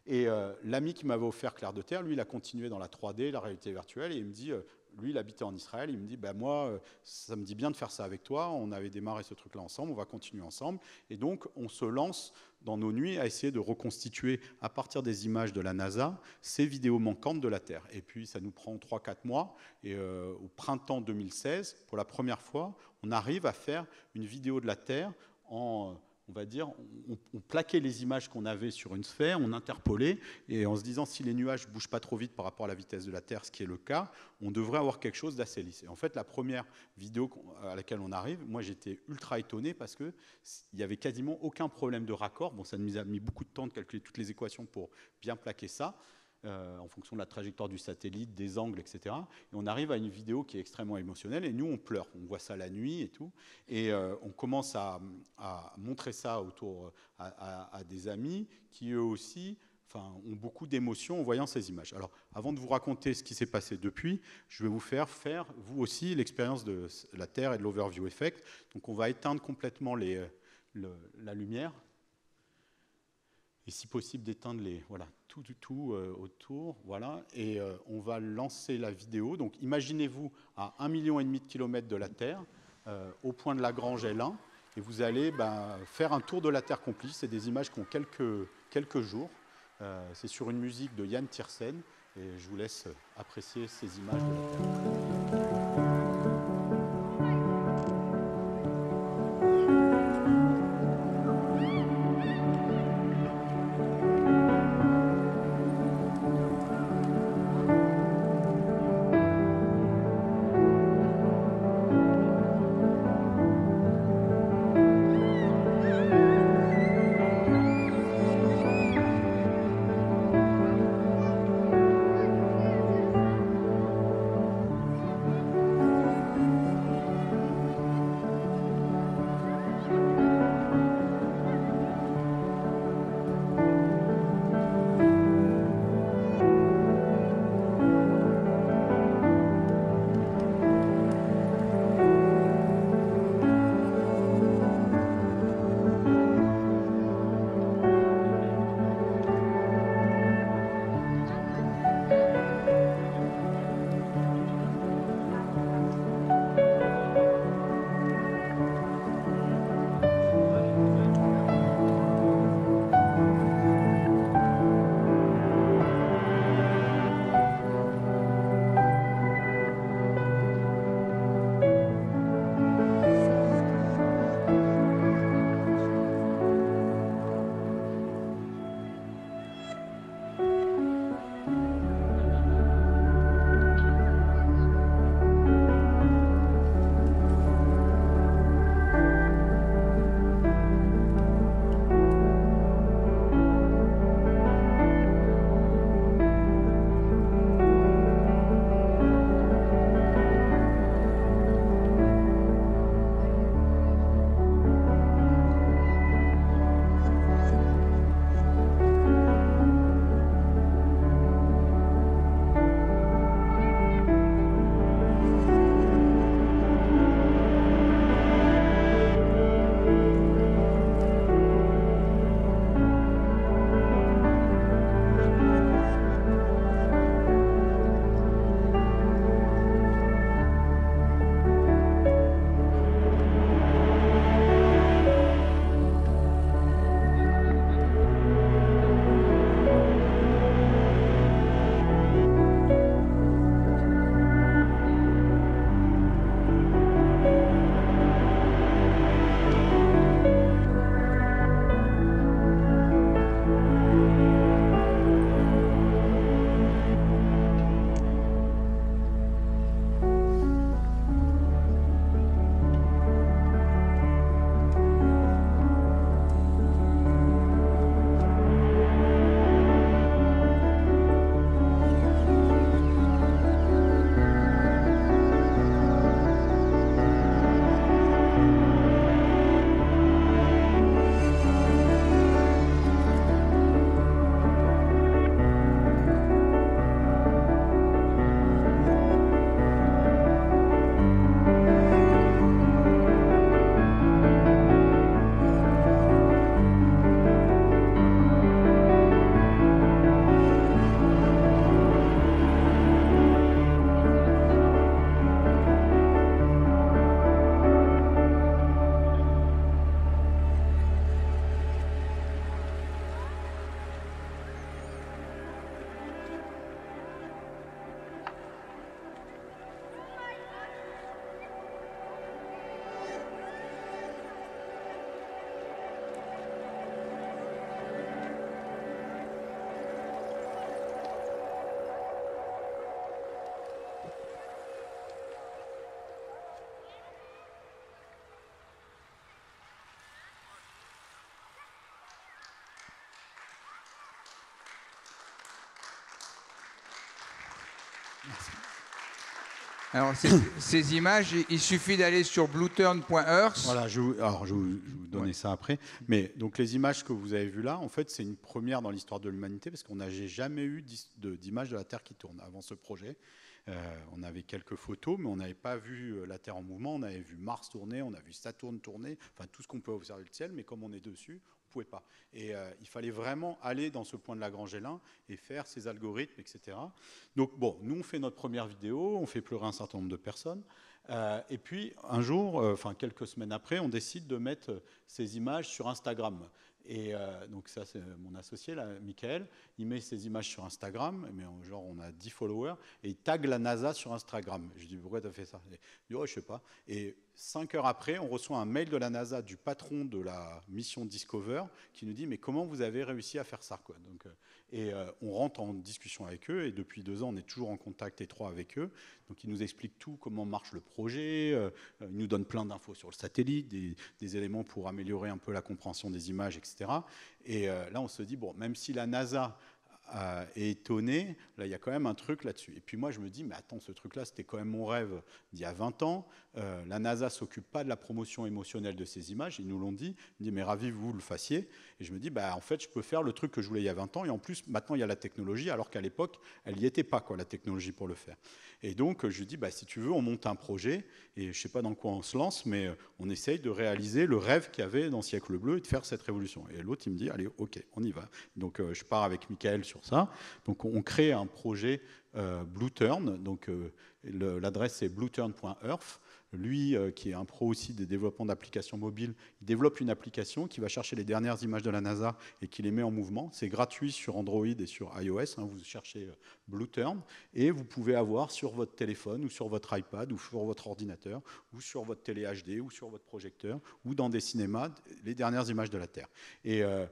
Et euh, l'ami qui m'avait offert Claire de Terre, lui, il a continué dans la 3D, la réalité virtuelle, et il me dit, euh, lui, il habitait en Israël, il me dit, ben moi, euh, ça me dit bien de faire ça avec toi, on avait démarré ce truc-là ensemble, on va continuer ensemble. Et donc, on se lance dans nos nuits à essayer de reconstituer, à partir des images de la NASA, ces vidéos manquantes de la Terre. Et puis, ça nous prend 3-4 mois, et euh, au printemps 2016, pour la première fois, on arrive à faire une vidéo de la Terre en on va dire, on, plaquait les images qu'on avait sur une sphère, on interpolait, et en se disant si les nuages ne bougent pas trop vite par rapport à la vitesse de la Terre, ce qui est le cas, on devrait avoir quelque chose d'assez lisse. Et en fait, la première vidéo à laquelle on arrive, moi j'étais ultra étonné parce qu'il n'y avait quasiment aucun problème de raccord. Bon, ça nous a mis beaucoup de temps de calculer toutes les équations pour bien plaquer ça, euh, en fonction de la trajectoire du satellite, des angles, etc. Et on arrive à une vidéo qui est extrêmement émotionnelle, et nous, on pleure, on voit ça la nuit et tout, et euh, on commence à, montrer ça autour à, des amis qui, eux aussi, ont beaucoup d'émotions en voyant ces images. Alors, avant de vous raconter ce qui s'est passé depuis, je vais vous faire faire, vous aussi, l'expérience de la Terre et de l'overview effect. Donc, on va éteindre complètement la lumière et si possible d'éteindre les voilà tout tout euh, autour voilà et euh, on va lancer la vidéo donc imaginez-vous à 1,5 million et demi de kilomètres de la Terre euh, au point de Lagrange L1 et vous allez bah, faire un tour de la Terre complice c'est des images qui ont quelques quelques jours c'est sur une musique de Yann Tiersen et je vous laisse apprécier ces images de la Terre. Alors, ces, images, il suffit d'aller sur blueturn.earth. Voilà, je, alors je vous, donnerai donner ça après. Mais donc, les images que vous avez vues là, en fait, c'est une première dans l'histoire de l'humanité parce qu'on n'a jamais eu d'image de la Terre qui tourne avant ce projet. Euh, on avait quelques photos, mais on n'avait pas vu euh, la Terre en mouvement. On avait vu Mars tourner, on a vu Saturne tourner, enfin tout ce qu'on peut observer le ciel. Mais comme on est dessus, pas. Et euh, il fallait vraiment aller dans ce point de la Lagrangelin et faire ces algorithmes, etc. Donc bon, nous on fait notre première vidéo, on fait pleurer un certain nombre de personnes. Euh, et puis un jour, euh, enfin quelques semaines après, on décide de mettre ces images sur Instagram. Et donc ça, c'est mon associé, là, Michael, il met ses images sur Instagram, mais genre on a 10 followers, et il tag la NASA sur Instagram. Je dis, pourquoi tu as fait ça Il oh, je sais pas. Et cinq heures après, on reçoit un mail de la NASA du patron de la mission Discover qui nous dit mais comment vous avez réussi à faire ça quoi Donc, euh, Et euh, on rentre en discussion avec eux et depuis deux ans on est toujours en contact étroit avec eux. Donc ils nous expliquent tout, comment marche le projet, euh, ils nous donnent plein d'infos sur le satellite, des, éléments pour améliorer un peu la compréhension des images, etc. Et là on se dit bon même si la NASA est étonnée, Là, il y a quand même un truc là-dessus. Et puis moi, je me dis, mais attends, ce truc-là, c'était quand même mon rêve d'il y a 20 ans. Euh, la NASA s'occupe pas de la promotion émotionnelle de ces images, ils nous l'ont dit, ils mais ravi vous le fassiez, et je me dis bah en fait je peux faire le truc que je voulais il y a 20 ans, et en plus maintenant il y a la technologie, alors qu'à l'époque elle n'y était pas quoi la technologie pour le faire. Et donc je dis bah si tu veux on monte un projet, et je sais pas dans quoi on se lance, mais euh, on essaye de réaliser le rêve qu'il y avait dans Siècle Bleu et de faire cette révolution. Et l'autre il me dit allez ok on y va, donc euh, je pars avec Michael sur ça, donc on crée un projet BlueTurn. donc l'adresse est blueturn.earth lui, euh, qui est un pro aussi des développements d'applications mobiles, il développe une application qui va chercher les dernières images de la NASA et qui les met en mouvement. C'est gratuit sur Android et sur iOS. Hein, vous cherchez euh, BlueTurn et vous pouvez avoir sur votre téléphone ou sur votre iPad ou sur votre ordinateur ou sur votre télé HD ou sur votre projecteur ou dans des cinémas les dernières images de la Terre. Euh,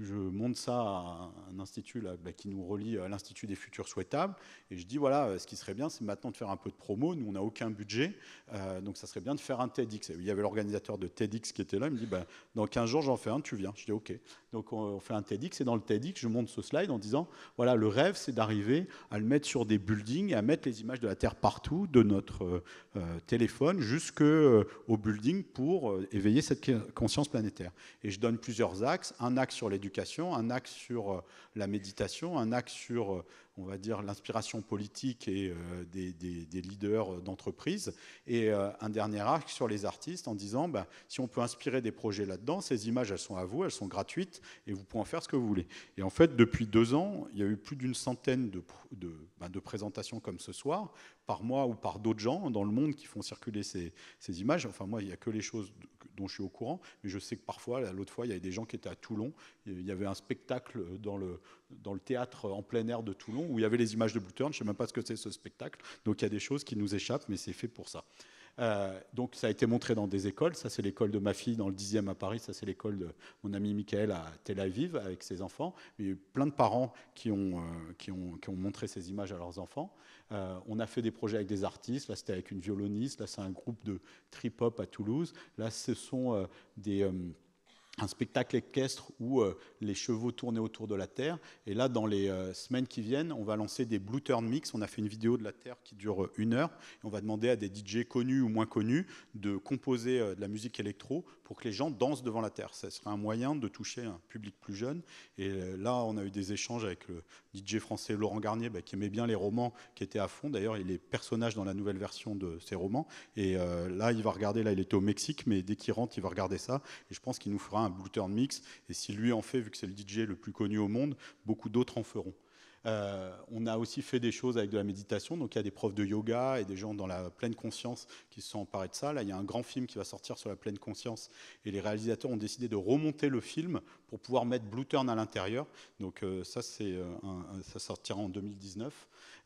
je monte ça à un institut là, bah, qui nous relie à l'Institut des futurs souhaitables, et je dis voilà, euh, ce qui serait bien, c'est maintenant de faire un peu de promo. Nous, on n'a aucun budget, euh, donc ça serait bien de faire un TEDx. il y avait l'organisateur de TEDx qui était là, il me dit bah, dans 15 jours, j'en fais un, tu viens. Je dis ok. Donc on fait un TEDx et dans le TEDx, je monte ce slide en disant, voilà, le rêve, c'est d'arriver à le mettre sur des buildings et à mettre les images de la Terre partout, de notre euh, euh, téléphone jusqu'au euh, building pour éveiller cette conscience planétaire. Et je donne plusieurs axes, un axe sur l'éducation, un axe sur la méditation, un axe sur on va dire, l'inspiration politique et euh, des, leaders d'entreprise. Et euh, un dernier arc sur les artistes en disant, bah, si on peut inspirer des projets là-dedans, ces images, elles sont à vous, elles sont gratuites et vous pouvez en faire ce que vous voulez. Et en fait, depuis deux ans, il y a eu plus d'une centaine de bah, présentations comme ce soir par moi ou par d'autres gens dans le monde qui font circuler ces, images. Enfin, moi, il n'y a que les choses dont je suis au courant, mais je sais que parfois, l'autre fois, il y avait des gens qui étaient à Toulon, il y avait un spectacle dans le, dans le théâtre en plein air de Toulon où il y avait les images de Blue je ne sais même pas ce que c'est ce spectacle, donc il y a des choses qui nous échappent, mais c'est fait pour ça. Euh, donc ça a été montré dans des écoles. Ça, c'est l'école de ma fille dans le 10e à Paris. Ça, c'est l'école de mon ami Michael à Tel Aviv avec ses enfants. Il y a eu plein de parents qui ont, euh, qui ont, montré ces images à leurs enfants. Euh, on a fait des projets avec des artistes. Là, c'était avec une violoniste. Là, c'est un groupe de trip-hop à Toulouse. Là, ce sont des un spectacle équestre où euh, les chevaux tournaient autour de la Terre. Et là, dans les euh, semaines qui viennent, on va lancer des Blue Turn Mix. On a fait une vidéo de la Terre qui dure euh, une heure. Et on va demander à des DJ connus ou moins connus de composer de la musique électro pour que les gens dansent devant la Terre. Ça serait un moyen de toucher un public plus jeune. Et là, on a eu des échanges avec le DJ français Laurent Garnier, bah, qui aimait bien les romans, qui étaient à fond. D'ailleurs, il est personnage dans la nouvelle version de ses romans. Et là, il va regarder, là, il était au Mexique, mais dès qu'il rentre, il va regarder ça. Et je pense qu'il nous fera un Blue Turn Mix, et si lui en fait, vu que c'est le DJ le plus connu au monde, beaucoup d'autres en feront. Euh, on a aussi fait des choses avec de la méditation, donc il y a des profs de yoga et des gens dans la pleine conscience qui se sont emparés de ça. Là, il y a un grand film qui va sortir sur la pleine conscience et les réalisateurs ont décidé de remonter le film pour pouvoir mettre Blue Turn à l'intérieur. Donc euh, ça, c'est, euh, ça sortira en 2019.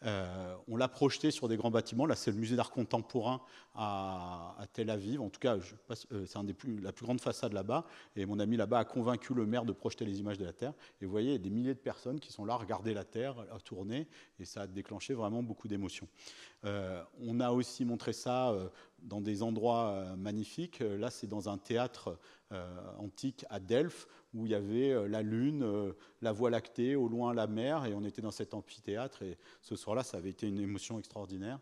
Euh, on l'a projeté sur des grands bâtiments. Là, c'est le musée d'art contemporain à, Tel Aviv. En tout cas, euh, c'est la plus grande façade là-bas. Et mon ami là-bas a convaincu le maire de projeter les images de la Terre. Et vous voyez, des milliers de personnes qui sont là à regarder la Terre, à tourner. Et ça a déclenché vraiment beaucoup d'émotions. Euh, on a aussi montré ça dans des endroits euh, magnifiques. Euh, là, c'est dans un théâtre euh, antique à Delphes où il y avait la lune, la Voie lactée, au loin la mer, et on était dans cet amphithéâtre. Et ce soir-là, ça avait été une émotion extraordinaire.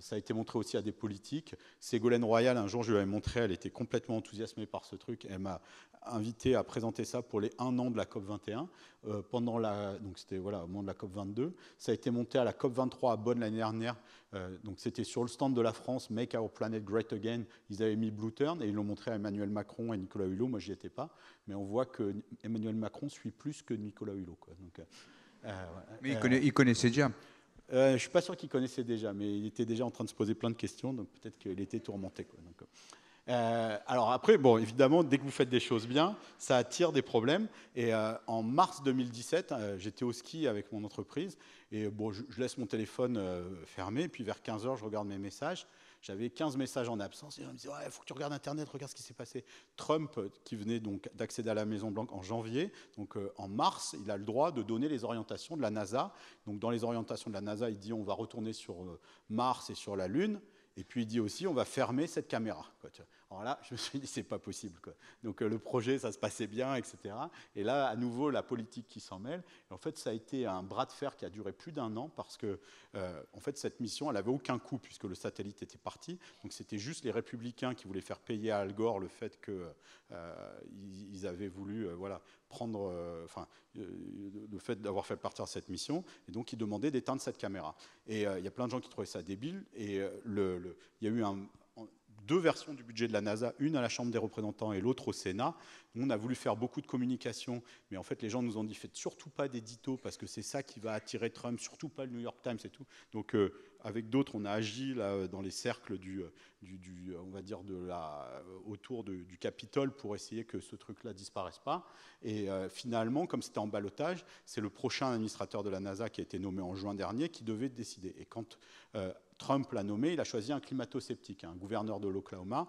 ça a été montré aussi à des politiques. Ségolène Royal, un jour, je lui avais montré, elle était complètement enthousiasmée par ce truc. Elle m'a invité à présenter ça pour les 1 an de la COP21. Euh, pendant la, donc c'était voilà, au moment de la COP22. Ça a été monté à la COP23 à Bonn l'année dernière. Euh, donc c'était sur le stand de la France, Make Our Planet Great Again. Ils avaient mis Blue Turn et ils l'ont montré à Emmanuel Macron et Nicolas Hulot. Moi, j'y étais pas. Mais on voit que Emmanuel Macron suit plus que Nicolas Hulot. Quoi. Donc, euh, mais il, connaissait déjà. je ne suis pas sûr qu'il connaissait déjà, mais il était déjà en train de se poser plein de questions, donc peut-être qu'il était tourmenté. Euh, alors après, bon, évidemment, dès que vous faites des choses bien, ça attire des problèmes. Et euh, en mars 2017, euh, j'étais au ski avec mon entreprise. Et bon, je, laisse mon téléphone fermé. Puis vers 15h, je regarde mes messages. J'avais 15 messages en absence. Et je me disait il faut que tu regardes Internet, regarde ce qui s'est passé. Trump, qui venait donc d'accéder à la Maison-Blanche en janvier, donc en mars, il a le droit de donner les orientations de la NASA. Donc dans les orientations de la NASA, il dit, on va retourner sur Mars et sur la Lune. Et puis il dit aussi, on va fermer cette caméra. Alors là, je me suis dit, c'est pas possible. Donc euh, le projet, ça se passait bien, etc. Et là, à nouveau, la politique qui s'en mêle. Et en fait, ça a été un bras de fer qui a duré plus d'un an parce que, euh, en fait, cette mission, elle n'avait aucun coût puisque le satellite était parti. Donc c'était juste les républicains qui voulaient faire payer à Al Gore le fait qu'ils euh, avaient voulu, voilà, prendre, euh, enfin, euh, le fait d'avoir fait partir cette mission, et donc il demandait d'éteindre cette caméra. Et euh, il y a plein de gens qui trouvaient ça débile, et le, il y a eu un, deux versions du budget de la NASA, une à la Chambre des représentants et l'autre au Sénat. on a voulu faire beaucoup de communication, mais en fait, les gens nous ont dit faites surtout pas d'édito parce que c'est ça qui va attirer Trump, surtout pas le New York Times et tout. Donc, avec d'autres, on a agi là, dans les cercles du, du, on va dire, de la autour du Capitole pour essayer que ce truc-là disparaisse pas. Et euh, finalement, comme c'était en balotage, c'est le prochain administrateur de la NASA qui a été nommé en juin dernier qui devait décider. Et quand euh, Trump l'a nommé, il a choisi un climato-sceptique, un gouverneur de l'Oklahoma.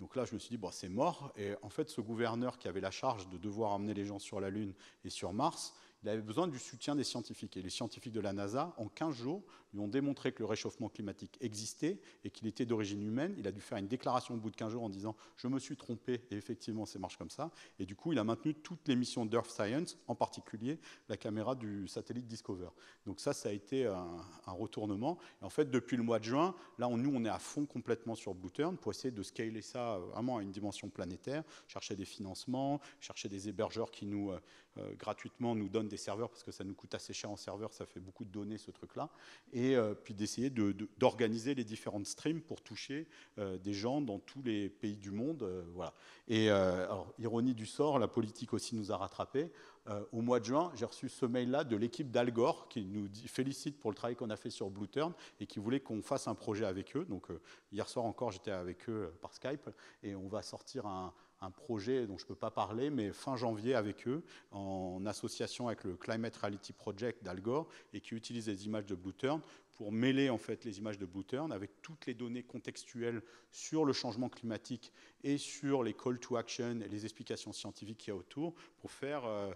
Donc là, je me suis dit, bon, c'est mort. Et en fait, ce gouverneur qui avait la charge de devoir emmener les gens sur la Lune et sur Mars, il avait besoin du soutien des scientifiques. Et les scientifiques de la NASA, en 15 jours, ils ont démontré que le réchauffement climatique existait et qu'il était d'origine humaine. Il a dû faire une déclaration au bout de 15 jours en disant Je me suis trompé, et effectivement, ça marche comme ça. Et du coup, il a maintenu toutes les missions d'Earth Science, en particulier la caméra du satellite Discover. Donc, ça, ça a été un, retournement. Et en fait, depuis le mois de juin, là, nous, on est à fond complètement sur Blue Turn pour essayer de scaler ça euh, vraiment à une dimension planétaire, chercher des financements, chercher des hébergeurs qui nous, euh, euh, gratuitement, nous donnent des serveurs parce que ça nous coûte assez cher en serveur, ça fait beaucoup de données, ce truc-là. Et et euh, puis d'essayer d'organiser les différentes streams pour toucher euh, des gens dans tous les pays du monde. Euh, voilà. Et ironie du sort, la politique aussi nous a rattrapés. au mois de juin, j'ai reçu ce mail-là de l'équipe d'Algor qui nous félicite pour le travail qu'on a fait sur Blue et qui voulait qu'on fasse un projet avec eux. Donc hier soir encore, j'étais avec eux par Skype et on va sortir un, un projet dont je ne peux pas parler, mais fin janvier avec eux, en association avec le Climate Reality Project d'Al Gore, et qui utilise des images de Blue Turn pour mêler en fait les images de Blue Turn avec toutes les données contextuelles sur le changement climatique et sur les call to action et les explications scientifiques qu'il y a autour pour faire euh,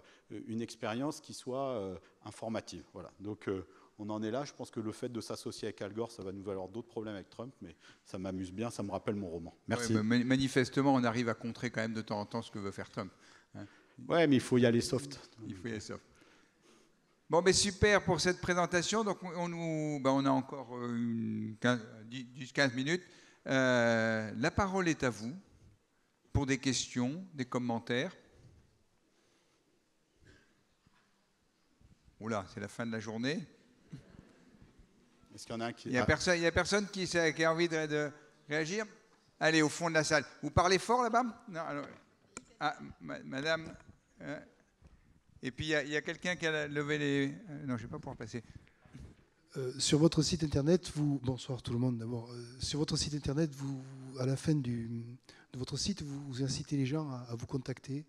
une expérience qui soit euh, informative. Voilà. Donc euh, on en est là. Je pense que le fait de s'associer avec Al Gore, ça va nous valoir d'autres problèmes avec Trump, mais ça m'amuse bien, ça me rappelle mon roman. Merci. Bah, manifestement, on arrive à contrer quand même de temps en temps ce que veut faire Trump. Hein. ouais, mais il faut y aller soft. Il faut y aller soft. Bon, mais super pour cette présentation. Donc, on, nous, ben, on a encore 10-15 euh, minutes. Euh, la parole est à vous pour des questions, des commentaires. Oula, c'est la fin de la journée y a Il n'y a, personne, a personne qui, a envie de, réagir Allez, au fond de la salle. Vous parlez fort là-bas Non, Ah, madame. Euh, et puis, il y a, quelqu'un qui a levé les. Euh, non, je ne vais pas pouvoir passer. Euh, sur votre site internet, vous bonsoir tout le monde d'abord. sur votre site internet, vous à la fin de votre site, vous, incitez les gens à, vous contacter.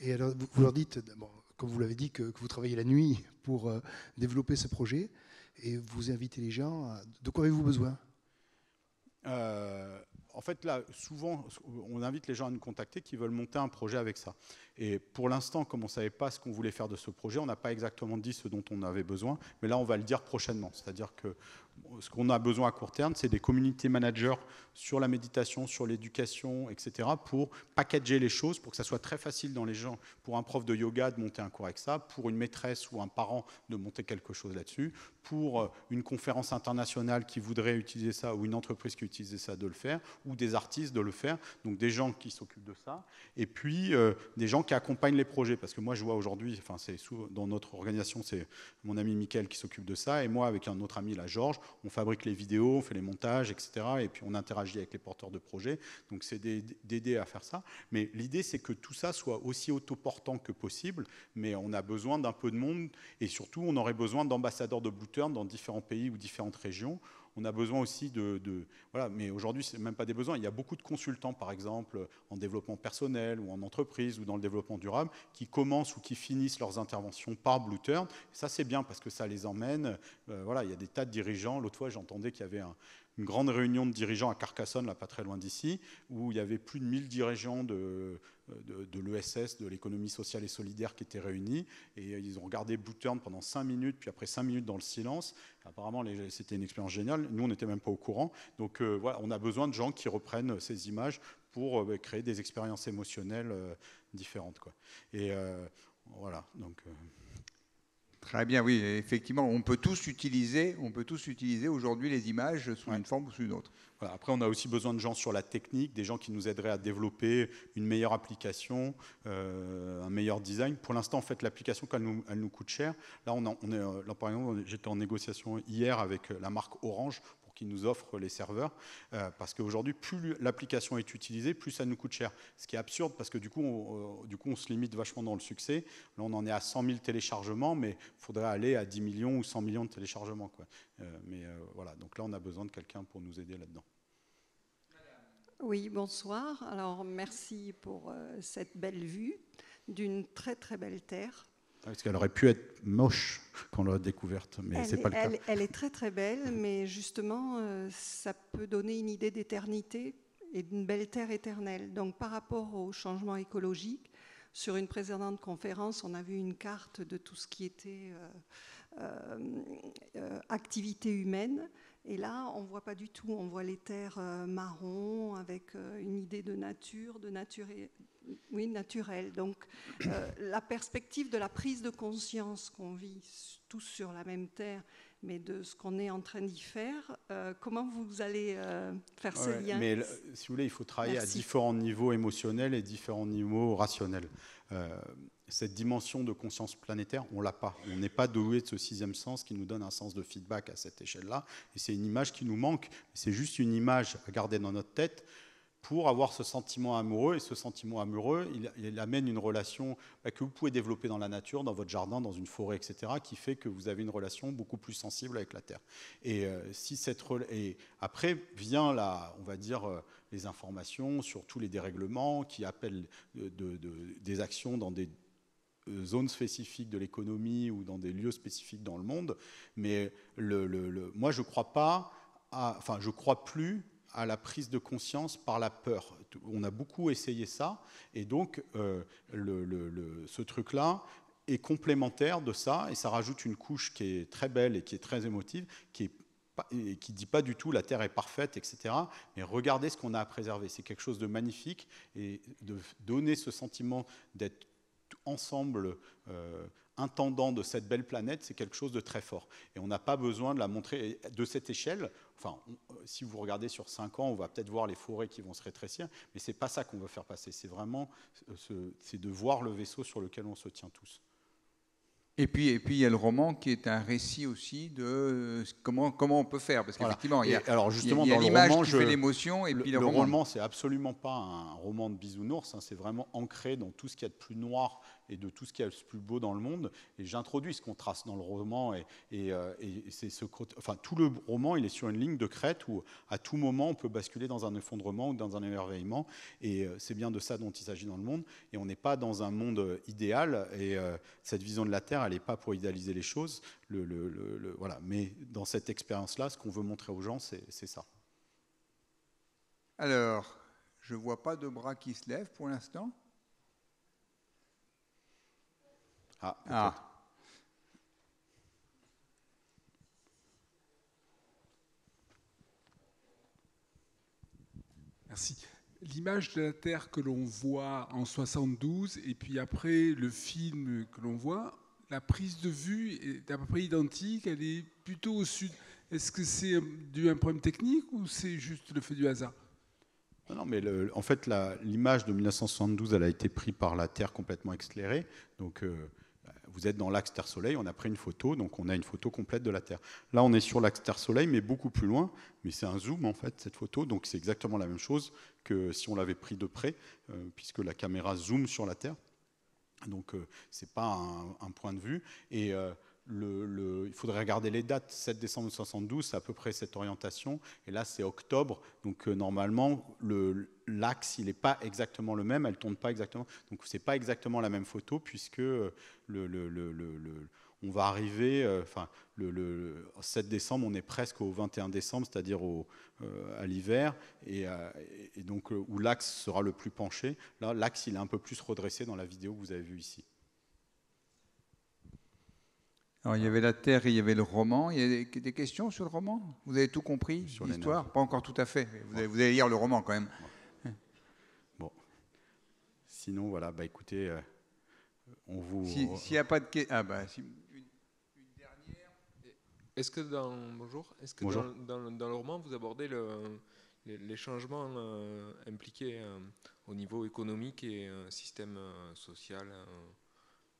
Et alors vous, leur dites, comme vous l'avez dit, que, vous travaillez la nuit pour développer ce projet et vous invitez les gens De quoi avez-vous besoin euh, En fait, là, souvent, on invite les gens à nous contacter qui veulent monter un projet avec ça. Et pour l'instant, comme on ne savait pas ce qu'on voulait faire de ce projet, on n'a pas exactement dit ce dont on avait besoin, mais là, on va le dire prochainement. C'est-à-dire que ce qu'on a besoin à court terme, c'est des community managers sur la méditation, sur l'éducation, etc., pour packager les choses, pour que ça soit très facile dans les gens, pour un prof de yoga de monter un cours avec ça, pour une maîtresse ou un parent de monter quelque chose là-dessus, pour euh, une conférence internationale qui voudrait utiliser ça, ou une entreprise qui utilisait ça de le faire, ou des artistes de le faire, donc des gens qui s'occupent de ça, et puis euh, des gens qui accompagnent les projets, parce que moi je vois aujourd'hui, enfin dans notre organisation, c'est mon ami Mickaël qui s'occupe de ça, et moi avec un autre ami, la Georges, on fabrique les vidéos, on fait les montages, etc., et puis on interagit avec les porteurs de projets. Donc c'est d'aider à faire ça. Mais l'idée, c'est que tout ça soit aussi autoportant que possible. Mais on a besoin d'un peu de monde. Et surtout, on aurait besoin d'ambassadeurs de Blue dans différents pays ou différentes régions on a besoin aussi de, voilà, mais aujourd'hui c'est même pas des besoins. Il y a beaucoup de consultants, par exemple, en développement personnel ou en entreprise ou dans le développement durable, qui commencent ou qui finissent leurs interventions par Blue ça c'est bien parce que ça les emmène. Euh, voilà, il y a des tas de dirigeants. L'autre fois j'entendais qu'il y avait un, une grande réunion de dirigeants à Carcassonne, là pas très loin d'ici, où il y avait plus de 1000 dirigeants de, de, l'ESS, de l'économie sociale et solidaire qui étaient réunis. Et euh, ils ont regardé Blue Turn pendant 5 minutes, puis après 5 minutes dans le silence. Apparemment, c'était une expérience géniale. Nous, on n'était même pas au courant. Donc euh, voilà, on a besoin de gens qui reprennent euh, ces images pour bah, créer des expériences émotionnelles différentes. Quoi. Et voilà, donc... Très bien, oui, effectivement, on peut tous utiliser, utiliser aujourd'hui les images sous une forme ou sous une autre. après, on a aussi besoin de gens sur la technique, des gens qui nous aideraient à développer une meilleure application, euh, un meilleur design. Pour l'instant, en fait, l'application, elle nous, coûte cher, là, on, on est, euh, là, par exemple, j'étais en négociation hier avec euh, la marque Orange qui nous offre les serveurs, euh, parce qu'aujourd'hui, plus l'application est utilisée, plus ça nous coûte cher. Ce qui est absurde, parce que du coup, on, euh, du coup, on se limite vachement dans le succès. Là, on en est à 100 000 téléchargements, mais il faudrait aller à 10 millions ou 100 millions de téléchargements. Quoi. Euh, mais voilà, donc là, on a besoin de quelqu'un pour nous aider là-dedans. Oui, bonsoir. Alors, merci pour cette belle vue d'une très très belle terre. Parce qu'elle aurait pu être moche quand on l'a découverte, mais c'est pas le cas. Elle est très très belle, mais justement, euh, ça peut donner une idée d'éternité et d'une belle terre éternelle. Donc par rapport au changement écologique, sur une précédente conférence, on a vu une carte de tout ce qui était euh, euh, activité humaine. Et là, on ne voit pas du tout. On voit les terres marron avec une idée de nature, de nature, oui, naturel. Donc euh, la perspective de la prise de conscience qu'on vit tous sur la même terre, mais de ce qu'on est en train d'y faire, euh, comment vous allez euh, faire ce lien Mais si vous voulez, il faut travailler à différents niveaux émotionnels et différents niveaux rationnels. cette dimension de conscience planétaire, on l'a pas. On n'est pas doué de ce sixième sens qui nous donne un sens de feedback à cette échelle-là. Et c'est une image qui nous manque. C'est juste une image à garder dans notre tête pour avoir ce sentiment amoureux. Et ce sentiment amoureux, il, amène une relation bah, que vous pouvez développer dans la nature, dans votre jardin, dans une forêt, etc., qui fait que vous avez une relation beaucoup plus sensible avec la terre. Et, euh, si cette et après vient, la, on va dire, euh, les informations sur tous les dérèglements qui appellent de, des actions dans des euh, zones spécifiques de l'économie ou dans des lieux spécifiques dans le monde. Mais le, moi, je ne crois pas, enfin, je crois plus à la prise de conscience par la peur. On a beaucoup essayé ça, et donc euh, le, ce truc-là est complémentaire de ça, et ça rajoute une couche qui est très belle et qui est très émotive, qui est qui ne dit pas du tout la Terre est parfaite, etc. Mais regardez ce qu'on a à préserver. C'est quelque chose de magnifique et de donner ce sentiment d'être ensemble euh, intendant de cette belle planète, c'est quelque chose de très fort. Et on n'a pas besoin de la montrer de cette échelle. Enfin, euh, si vous regardez sur 5 ans, on va peut-être voir les forêts qui vont se rétrécir, mais c'est pas ça qu'on veut faire passer. C'est vraiment ce, de voir le vaisseau sur lequel on se tient tous. Et puis, et puis il y a le roman qui est un récit aussi de euh, comment, comment on peut faire. Parce qu'effectivement, il y a, alors justement, l'image qui je, fait l'émotion. Et le, le, roman, c'est absolument pas un roman de bisounours. Hein. c'est vraiment ancré dans tout ce qu'il y a de plus noir et de tout ce qui est le plus beau dans le monde. Et j'introduis ce qu'on trace dans le roman. Et, euh, c'est enfin, tout le roman, il est sur une ligne de crête où à tout moment, on peut basculer dans un effondrement ou dans un émerveillement. Et euh, c'est bien de ça dont il s'agit dans le monde. Et on n'est pas dans un monde euh, idéal. Et cette vision de la Terre, elle n'est pas pour idéaliser les choses. Le, voilà. Mais dans cette expérience-là, ce qu'on veut montrer aux gens, c'est ça. Alors, je ne vois pas de bras qui se lèvent pour l'instant. Ah, Merci. L'image de la Terre que l'on voit en 72 et puis après le film que l'on voit, la prise de vue est à peu près identique, elle est plutôt au sud. Est-ce que c'est dû à un problème technique ou c'est juste le fait du hasard non, mais en fait, l'image de 1972, elle a été prise par la Terre complètement éclairée. Donc, euh, vous êtes dans l'axe Terre-Soleil, on a pris une photo, donc on a une photo complète de la Terre. Là, on est sur l'axe Terre-Soleil, mais beaucoup plus loin, mais c'est un zoom en fait, cette photo, donc c'est exactement la même chose que si on l'avait pris de près, euh, puisque la caméra zoom sur la Terre. Donc, euh, ce n'est pas un, un, point de vue. Et euh, il faudrait regarder les dates. 7 décembre 72, c'est à peu près cette orientation. Et là, c'est octobre. Donc, euh, normalement, l'axe, il n'est pas exactement le même. Elle tourne pas exactement. Donc, c'est pas exactement la même photo, puisque euh, on va arriver, euh, enfin, le, 7 décembre, on est presque au 21 décembre, c'est-à-dire à l'hiver, et, donc où l'axe sera le plus penché. Là, l'axe, il est un peu plus redressé dans la vidéo que vous avez vue ici il y avait la terre il y avait le roman. Il y a des, questions sur le roman Vous avez tout compris Sur l'histoire Pas encore tout à fait. Vous, allez, lire le roman quand même. Bon. Sinon, voilà, bah, écoutez, euh, on vous. S'il n'y a pas de questions. Ah, bah, une, dernière. Est-ce que dans. Bonjour. Est-ce que Dans, le roman, vous abordez les, changements euh, impliqués euh, au niveau économique et système social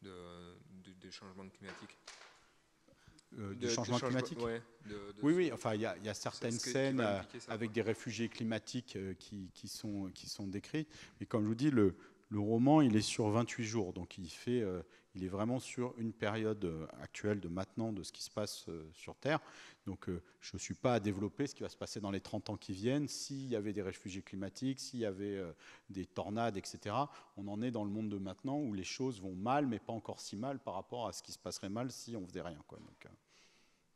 des changements climatiques euh, de, changement climatique. oui, oui, enfin, il y, a certaines scènes euh, avec des réfugiés climatiques euh, qui, sont, qui sont décrits. Mais comme je vous dis, le, roman, il est sur 28 jours. Donc, il fait, il est vraiment sur une période euh, actuelle de maintenant, de ce qui se passe euh, sur Terre. Donc euh, je ne suis pas à développer ce qui va se passer dans les 30 ans qui viennent, s'il y avait des réfugiés climatiques, s'il y avait des tornades, etc. On en est dans le monde de maintenant où les choses vont mal, mais pas encore si mal par rapport à ce qui se passerait mal si on faisait rien. Quoi.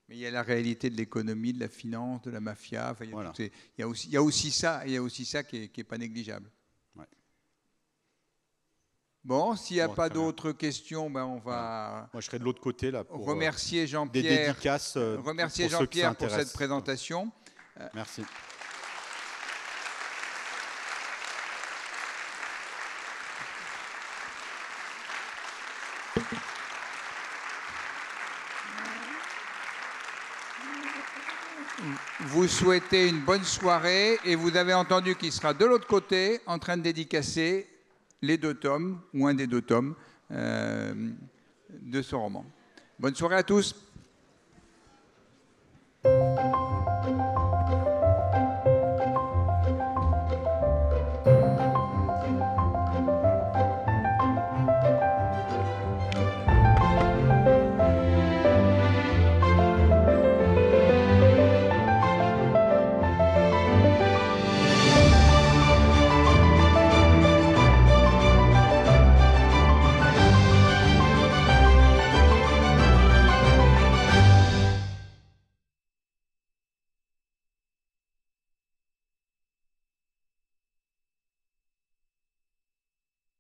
mais il y a la réalité de l'économie, de la finance, de la mafia. il, aussi, ça, il y a aussi ça qui n'est pas négligeable. Bon, s'il n'y a pas d'autres questions, ben on va. Moi, je serai de l'autre côté là pour remercier euh, Jean-Pierre. Euh, remercier Jean-Pierre pour cette présentation. Merci. Vous souhaitez une bonne soirée et vous avez entendu qu'il sera de l'autre côté en train de dédicacer les deux tomes, ou un des deux tomes, euh, de ce roman. Bonne soirée à tous.